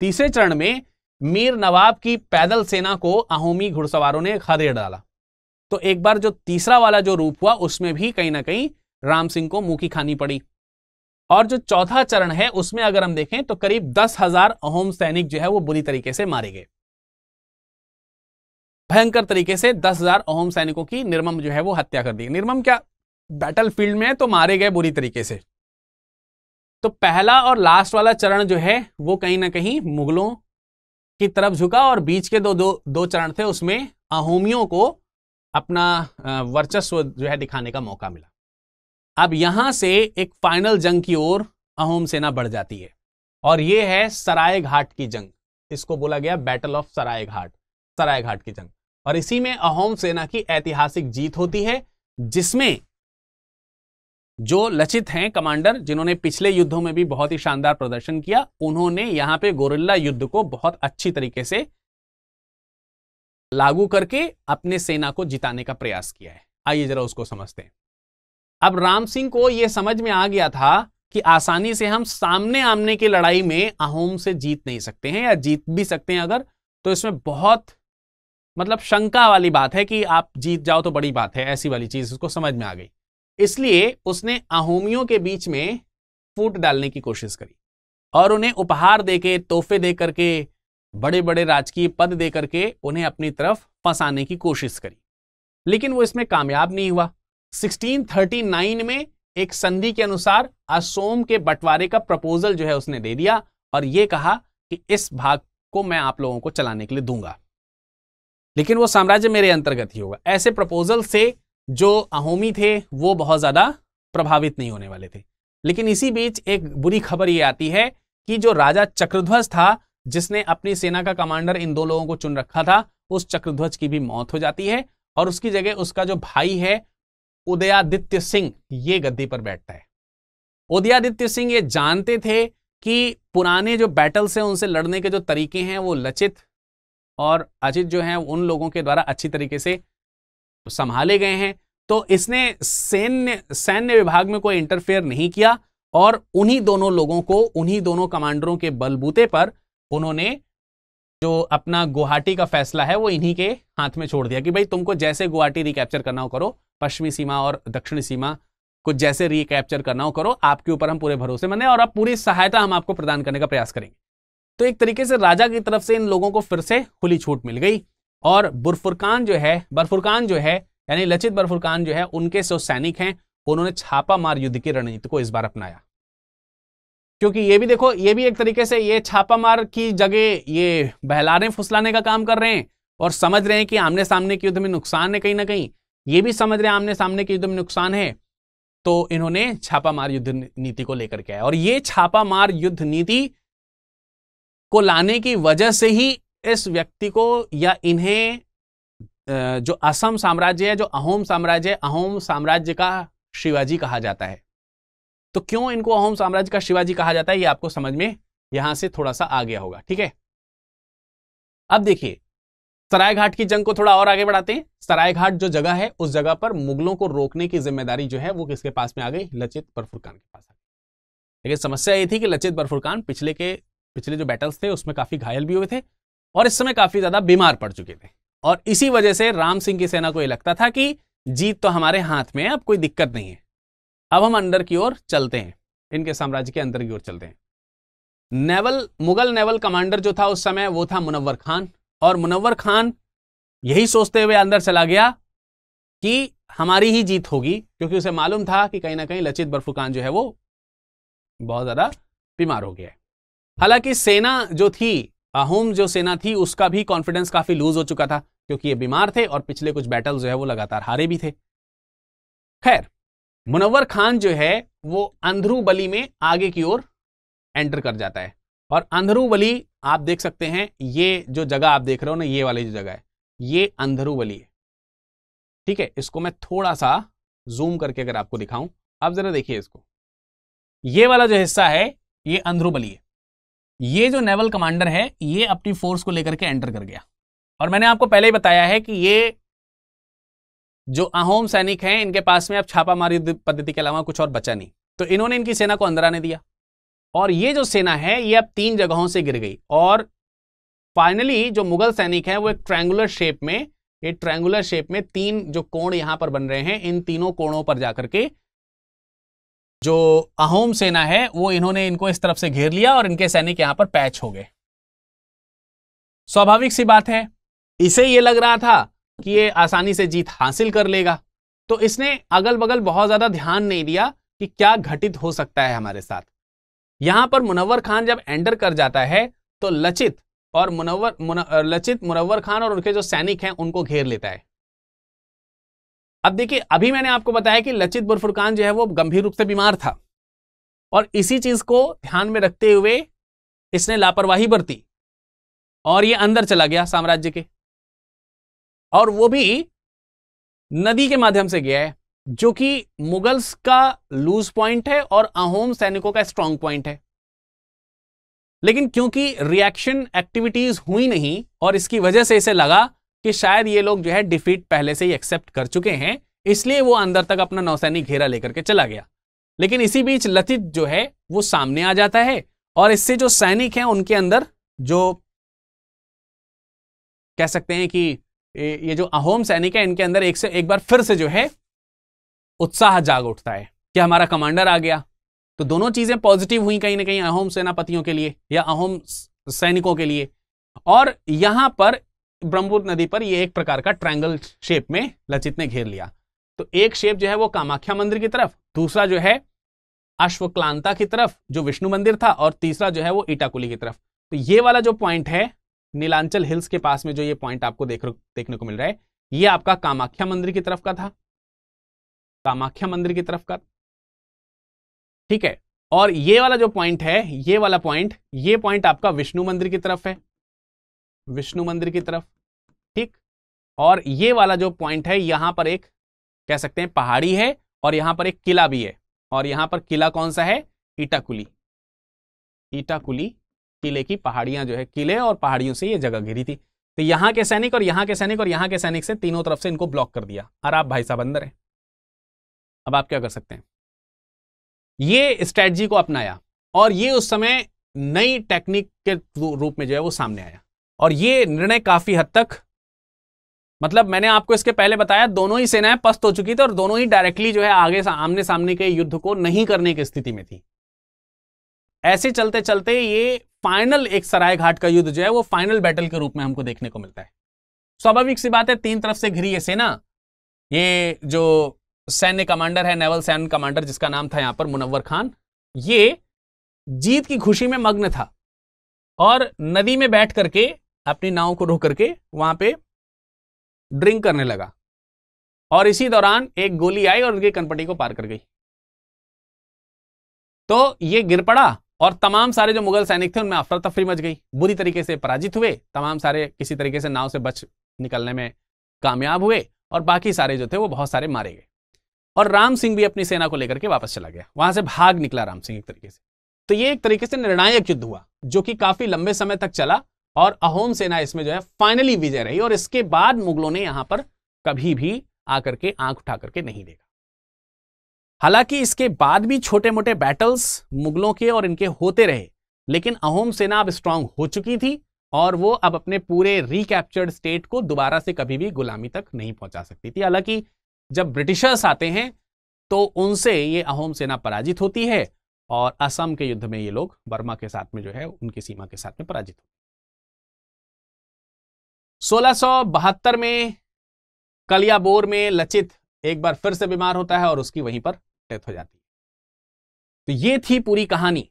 तीसरे चरण में मीर नवाब की पैदल सेना को अहोमी घुड़सवारों ने खदेड़ डाला तो एक बार जो तीसरा वाला जो रूप हुआ उसमें भी कहीं ना कहीं राम सिंह को मुंह की खानी पड़ी और जो चौथा चरण है उसमें अगर हम देखें तो करीब दस हजार अहोम सैनिक जो है वो बुरी तरीके से मारे गए भयंकर तरीके से दस हजार अहोम सैनिकों की निर्मम जो है वो हत्या कर दी निर्मम क्या बैटल फील्ड में तो मारे गए बुरी तरीके से तो पहला और लास्ट वाला चरण जो है वो कहीं ना कहीं मुगलों की तरफ झुका और बीच के दो दो दो चरण थे उसमें अहोमियों को अपना वर्चस्व जो है दिखाने का मौका मिला अब यहां से एक फाइनल जंग की ओर अहोम सेना बढ़ जाती है और ये है सराय घाट की जंग इसको बोला गया battle of Saraighat Saraighat की जंग और इसी में अहोम सेना की ऐतिहासिक जीत होती है जिसमें जो लचित हैं कमांडर जिन्होंने पिछले युद्धों में भी बहुत ही शानदार प्रदर्शन किया उन्होंने यहां पे गोरिल्ला युद्ध को बहुत अच्छी तरीके से लागू करके अपने सेना को जिताने का प्रयास किया है आइए जरा उसको समझते हैं अब राम सिंह को यह समझ में आ गया था कि आसानी से हम सामने आमने की लड़ाई में अहोम से जीत नहीं सकते हैं या जीत भी सकते हैं अगर तो इसमें बहुत मतलब शंका वाली बात है कि आप जीत जाओ तो बड़ी बात है ऐसी वाली चीज उसको समझ में आ गई इसलिए उसने अहोमियों के बीच में फूट डालने की कोशिश करी और उन्हें उपहार देके तोहफे दे करके बड़े बड़े राजकीय पद दे करके उन्हें अपनी तरफ फंसाने की कोशिश करी लेकिन वो इसमें कामयाब नहीं हुआ 1639 में एक संधि के अनुसार असोम के बंटवारे का प्रपोजल जो है उसने दे दिया और ये कहा कि इस भाग को मैं आप लोगों को चलाने के लिए दूंगा लेकिन वो साम्राज्य मेरे अंतर्गत ही होगा ऐसे प्रपोजल से जो अहोमी थे वो बहुत ज़्यादा प्रभावित नहीं होने वाले थे लेकिन इसी बीच एक बुरी खबर ये आती है कि जो राजा चक्रध्वज था जिसने अपनी सेना का कमांडर इन दो लोगों को चुन रखा था उस चक्रध्वज की भी मौत हो जाती है और उसकी जगह उसका जो भाई है उदयादित्य सिंह ये गद्दी पर बैठता है उदयादित्य सिंह ये जानते थे कि पुराने जो बैटल्स हैं उनसे लड़ने के जो तरीके हैं वो लचित और अजित जो है उन लोगों के द्वारा अच्छी तरीके से संभाले गए हैं तो इसने सैन्य सैन्य विभाग में कोई इंटरफेयर नहीं किया और उन्हीं दोनों लोगों को उन्हीं दोनों कमांडरों के बलबूते पर उन्होंने जो अपना गुवाहाटी का फैसला है वो इन्हीं के हाथ में छोड़ दिया कि भाई तुमको जैसे गुवाहाटी रिकैप्चर करना हो करो पश्चिमी सीमा और दक्षिणी सीमा को जैसे रिकैप्चर करना हो करो आपके ऊपर हम पूरे भरोसे मने और अब पूरी सहायता हम आपको प्रदान करने का प्रयास करेंगे तो एक तरीके से राजा की तरफ से इन लोगों को फिर से खुली छूट मिल गई और बुरफुरकान जो है बरफुरकान जो है यानी लचित बरफुरकान जो है उनके जो सैनिक हैं उन्होंने छापा मार युद्ध की रणनीति को इस बार अपनाया क्योंकि ये भी देखो ये भी एक तरीके से ये छापा मार की जगह ये बहलाने फुसलाने का काम कर रहे हैं और समझ रहे हैं कि आमने सामने के युद्ध में नुकसान है कहीं ना कहीं ये भी समझ रहे हैं आमने सामने के युद्ध में नुकसान है तो इन्होंने छापामार युद्ध नीति को लेकर के आया और ये छापामार युद्ध नीति को लाने की वजह से ही इस व्यक्ति को या इन्हें जो असम साम्राज्य है जो अहोम साम्राज्य है अहोम साम्राज्य का शिवाजी कहा जाता है तो क्यों इनको अहोम साम्राज्य का शिवाजी कहा जाता है ये आपको समझ में यहां से थोड़ा सा आ गया होगा ठीक है अब देखिए सरायघाट की जंग को थोड़ा और आगे बढ़ाते हैं सरायघाट जो जगह है उस जगह पर मुगलों को रोकने की जिम्मेदारी जो है वो किसके पास में आ गई लचित बरफुरकान के पास आ गई लेकिन समस्या ये थी कि लचित बरफुरकान पिछले के पिछले जो बैटल्स थे उसमें काफ़ी घायल भी हुए थे और इस समय काफ़ी ज़्यादा बीमार पड़ चुके थे और इसी वजह से राम सिंह की सेना को ये लगता था कि जीत तो हमारे हाथ में है अब कोई दिक्कत नहीं है अब हम अंदर की ओर चलते हैं इनके साम्राज्य के अंदर की ओर चलते हैं नेवल मुगल नेवल कमांडर जो था उस समय वो था मुनव्वर खान और मुनव्वर खान यही सोचते हुए अंदर चला गया कि हमारी ही जीत होगी क्योंकि उसे मालूम था कि कहीं ना कहीं लचित बर्फुकान जो है वो बहुत ज़्यादा बीमार हो गया है हालांकि सेना जो थी अहोम जो सेना थी उसका भी कॉन्फिडेंस काफी लूज हो चुका था क्योंकि ये बीमार थे और पिछले कुछ बैटल जो है वो लगातार हारे भी थे खैर मुनवर खान जो है वो अंधरूबली में आगे की ओर एंटर कर जाता है और अंधरूबली आप देख सकते हैं ये जो जगह आप देख रहे हो ना ये वाली जो जगह है ये अंधरूबली है ठीक है इसको मैं थोड़ा सा जूम करके अगर आपको दिखाऊं आप जरा देखिए इसको ये वाला जो हिस्सा है ये अंधरूबली है ये जो नेवल कमांडर है ये अपनी फोर्स को लेकर के एंटर कर गया और मैंने आपको पहले ही बताया है कि ये जो अहोम सैनिक हैं इनके पास में अब छापामारी पद्धति के अलावा कुछ और बचा नहीं तो इन्होंने इनकी सेना को अंदर आने दिया और ये जो सेना है ये अब तीन जगहों से गिर गई और फाइनली जो मुगल सैनिक है वो एक ट्रैंगुलर शेप में एक ट्रैंगुलर शेप में तीन जो कोण यहां पर बन रहे हैं इन तीनों कोणों पर जाकर के जो अहोम सेना है वो इन्होंने इनको इस तरफ से घेर लिया और इनके सैनिक यहां पर पैच हो गए स्वाभाविक सी बात है इसे ये लग रहा था कि ये आसानी से जीत हासिल कर लेगा तो इसने अगल बगल बहुत ज़्यादा ध्यान नहीं दिया कि क्या घटित हो सकता है हमारे साथ यहां पर मुनव्वर खान जब एंटर कर जाता है तो लचित और मुनव्वर मुन, लचित मुनव्वर खान और उनके जो सैनिक हैं उनको घेर लेता है अब देखिए अभी मैंने आपको बताया कि लचित बुरफुरकान जो है वो गंभीर रूप से बीमार था और इसी चीज को ध्यान में रखते हुए इसने लापरवाही बरती और ये अंदर चला गया साम्राज्य के और वो भी नदी के माध्यम से गया है जो कि मुगल्स का लूज पॉइंट है और अहोम सैनिकों का स्ट्रांग पॉइंट है लेकिन क्योंकि रिएक्शन एक्टिविटीज हुई नहीं और इसकी वजह से इसे लगा कि शायद ये लोग जो है डिफीट पहले से ही एक्सेप्ट कर चुके हैं इसलिए वो अंदर तक अपना नौसैनिक घेरा लेकर के चला गया लेकिन इसी बीच लतित जो है वो सामने आ जाता है और इससे जो सैनिक हैं उनके अंदर जो कह सकते हैं कि ये जो अहोम सैनिक है इनके अंदर एक से एक बार फिर से जो है उत्साह जाग उठता है कि हमारा कमांडर आ गया तो दोनों चीजें पॉजिटिव हुई कहीं ना कहीं अहोम सेनापतियों के लिए या अहोम सैनिकों के लिए और यहां पर ब्रह्मपुत्र नदी पर ये एक प्रकार का ट्रायंगल शेप में लचित ने घेर लिया तो एक शेप जो है वो कामाख्या मंदिर की तरफ दूसरा जो है अश्वक्लांता की तरफ जो विष्णु मंदिर था और तीसरा जो है वो ईटाकुली की तरफ तो ये वाला जो पॉइंट है नीलांचल हिल्स के पास में जो ये पॉइंट आपको देख देखने को मिल रहा है ये आपका कामाख्या मंदिर की तरफ का था कामाख्या मंदिर की तरफ का ठीक है और ये वाला जो पॉइंट है ये वाला पॉइंट ये पॉइंट आपका विष्णु मंदिर की तरफ है विष्णु मंदिर की तरफ ठीक और ये वाला जो पॉइंट है यहां पर एक कह सकते हैं पहाड़ी है और यहां पर एक किला भी है और यहां पर किला कौन सा है ईटाकुली ईटाकुली किले की पहाड़ियां जो है किले और पहाड़ियों से ये जगह घिरी थी तो यहां के सैनिक और यहां के सैनिक और यहां के सैनिक से तीनों तरफ से इनको ब्लॉक कर दिया और आप भाई साहब अंदर हैं अब आप क्या कर सकते हैं ये स्ट्रेटजी को अपनाया और ये उस समय नई टेक्निक के रूप में जो है वो सामने आया और ये निर्णय काफ़ी हद तक मतलब मैंने आपको इसके पहले बताया दोनों ही सेनाएं पस्त हो चुकी थी और दोनों ही डायरेक्टली जो है आगे आमने सामने के युद्ध को नहीं करने की स्थिति में थी ऐसे चलते चलते ये फाइनल एक सराय घाट का युद्ध जो है वो फाइनल बैटल के रूप में हमको देखने को मिलता है स्वाभाविक सी बात है तीन तरफ से घिरी ये सेना ये जो सैन्य कमांडर है नेवल सैन्य कमांडर जिसका नाम था यहाँ पर मुनव्वर खान ये जीत की खुशी में मग्न था और नदी में बैठ करके अपनी नाव को रोक करके वहां पे ड्रिंक करने लगा और इसी दौरान एक गोली आई और उनकी कनपटी को पार कर गई तो ये गिर पड़ा और तमाम सारे जो मुगल सैनिक थे उनमें अफरा तफरी मच गई बुरी तरीके से पराजित हुए तमाम सारे किसी तरीके से नाव से बच निकलने में कामयाब हुए और बाकी सारे जो थे वो बहुत सारे मारे गए और राम सिंह भी अपनी सेना को लेकर के वापस चला गया वहां से भाग निकला राम सिंह एक तरीके से तो ये एक तरीके से निर्णायक युद्ध हुआ जो कि काफी लंबे समय तक चला और अहोम सेना इसमें जो है फाइनली विजय रही और इसके बाद मुगलों ने यहां पर कभी भी आकर के आंख उठा करके नहीं देखा हालांकि इसके बाद भी छोटे मोटे बैटल्स मुगलों के और इनके होते रहे लेकिन अहोम सेना अब स्ट्रांग हो चुकी थी और वो अब अपने पूरे रिकैप्चर्ड स्टेट को दोबारा से कभी भी गुलामी तक नहीं पहुंचा सकती थी हालांकि जब ब्रिटिशर्स आते हैं तो उनसे ये अहोम सेना पराजित होती है और असम के युद्ध में ये लोग बर्मा के साथ में जो है उनकी सीमा के साथ में पराजित होते हैं सोलह में कलियाबोर में लचित एक बार फिर से बीमार होता है और उसकी वहीं पर डेथ हो जाती है तो ये थी पूरी कहानी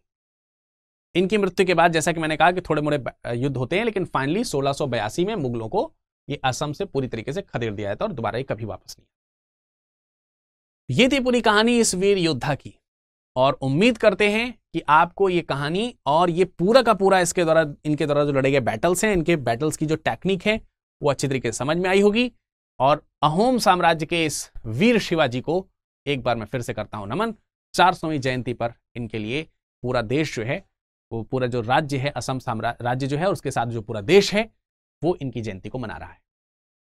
इनकी मृत्यु के बाद जैसा कि मैंने कहा कि थोड़े मोड़े युद्ध होते हैं लेकिन फाइनली सोलह में मुगलों को ये असम से पूरी तरीके से खदेड़ दिया जाता और दोबारा ही कभी वापस नहीं ये थी पूरी कहानी इस वीर योद्धा की और उम्मीद करते हैं कि आपको ये कहानी और ये पूरा का पूरा इसके द्वारा इनके द्वारा जो लड़े गए बैटल्स हैं इनके बैटल्स की जो टेक्निक है वो अच्छी तरीके से समझ में आई होगी और अहोम साम्राज्य के इस वीर शिवाजी को एक बार मैं फिर से करता हूँ नमन चार सौवीं जयंती पर इनके लिए पूरा देश जो है वो पूरा जो राज्य है असम साम्राज्य राज्य जो है उसके साथ जो पूरा देश है वो इनकी जयंती को मना रहा है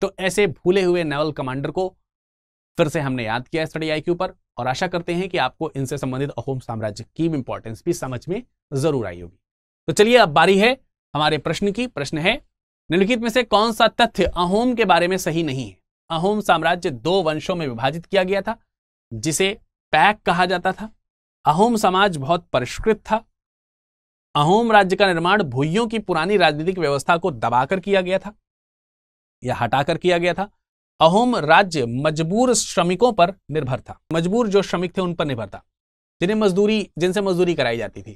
तो ऐसे भूले हुए नेवल कमांडर को फिर से हमने याद किया स्टडी आई पर और आशा करते हैं कि आपको इनसे संबंधित अहोम साम्राज्य की इंपॉर्टेंस भी समझ में जरूर आई होगी तो चलिए अब बारी है हमारे प्रश्न की प्रश्न है निम्नलिखित में से कौन सा तथ्य अहोम के बारे में सही नहीं है अहोम साम्राज्य दो वंशों में विभाजित किया गया था जिसे पैक कहा जाता था अहोम समाज बहुत परिष्कृत था अहोम राज्य का निर्माण भूयों की पुरानी राजनीतिक व्यवस्था को दबाकर किया गया था या हटाकर किया गया था अहोम राज्य मजबूर श्रमिकों पर निर्भर था मजबूर जो श्रमिक थे उन पर निर्भर था जिन्हें मजदूरी जिनसे मजदूरी कराई जाती थी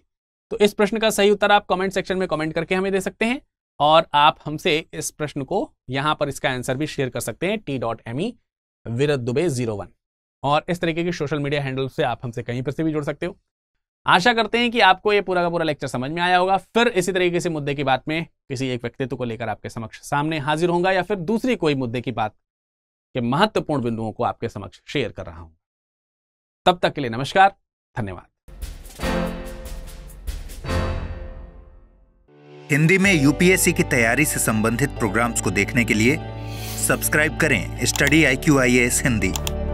तो इस प्रश्न का सही उत्तर आप कमेंट सेक्शन में कमेंट करके हमें दे सकते हैं और आप हमसे इस प्रश्न को यहां पर इसका आंसर भी शेयर कर सकते हैं टी डॉट एम ई विरत दुबे जीरो वन और इस तरीके की सोशल मीडिया हैंडल से आप हमसे कहीं पर से भी जुड़ सकते हो आशा करते हैं कि आपको ये पूरा का पूरा लेक्चर समझ में आया होगा फिर इसी तरीके से मुद्दे की बात में किसी एक व्यक्तित्व को लेकर आपके समक्ष सामने हाजिर होगा या फिर दूसरी कोई मुद्दे की बात के महत्वपूर्ण बिंदुओं को आपके समक्ष शेयर कर रहा हूं तब तक के लिए नमस्कार धन्यवाद हिंदी में यूपीएससी की तैयारी से संबंधित प्रोग्राम्स को देखने के लिए सब्सक्राइब करें Study I Q I S Hindi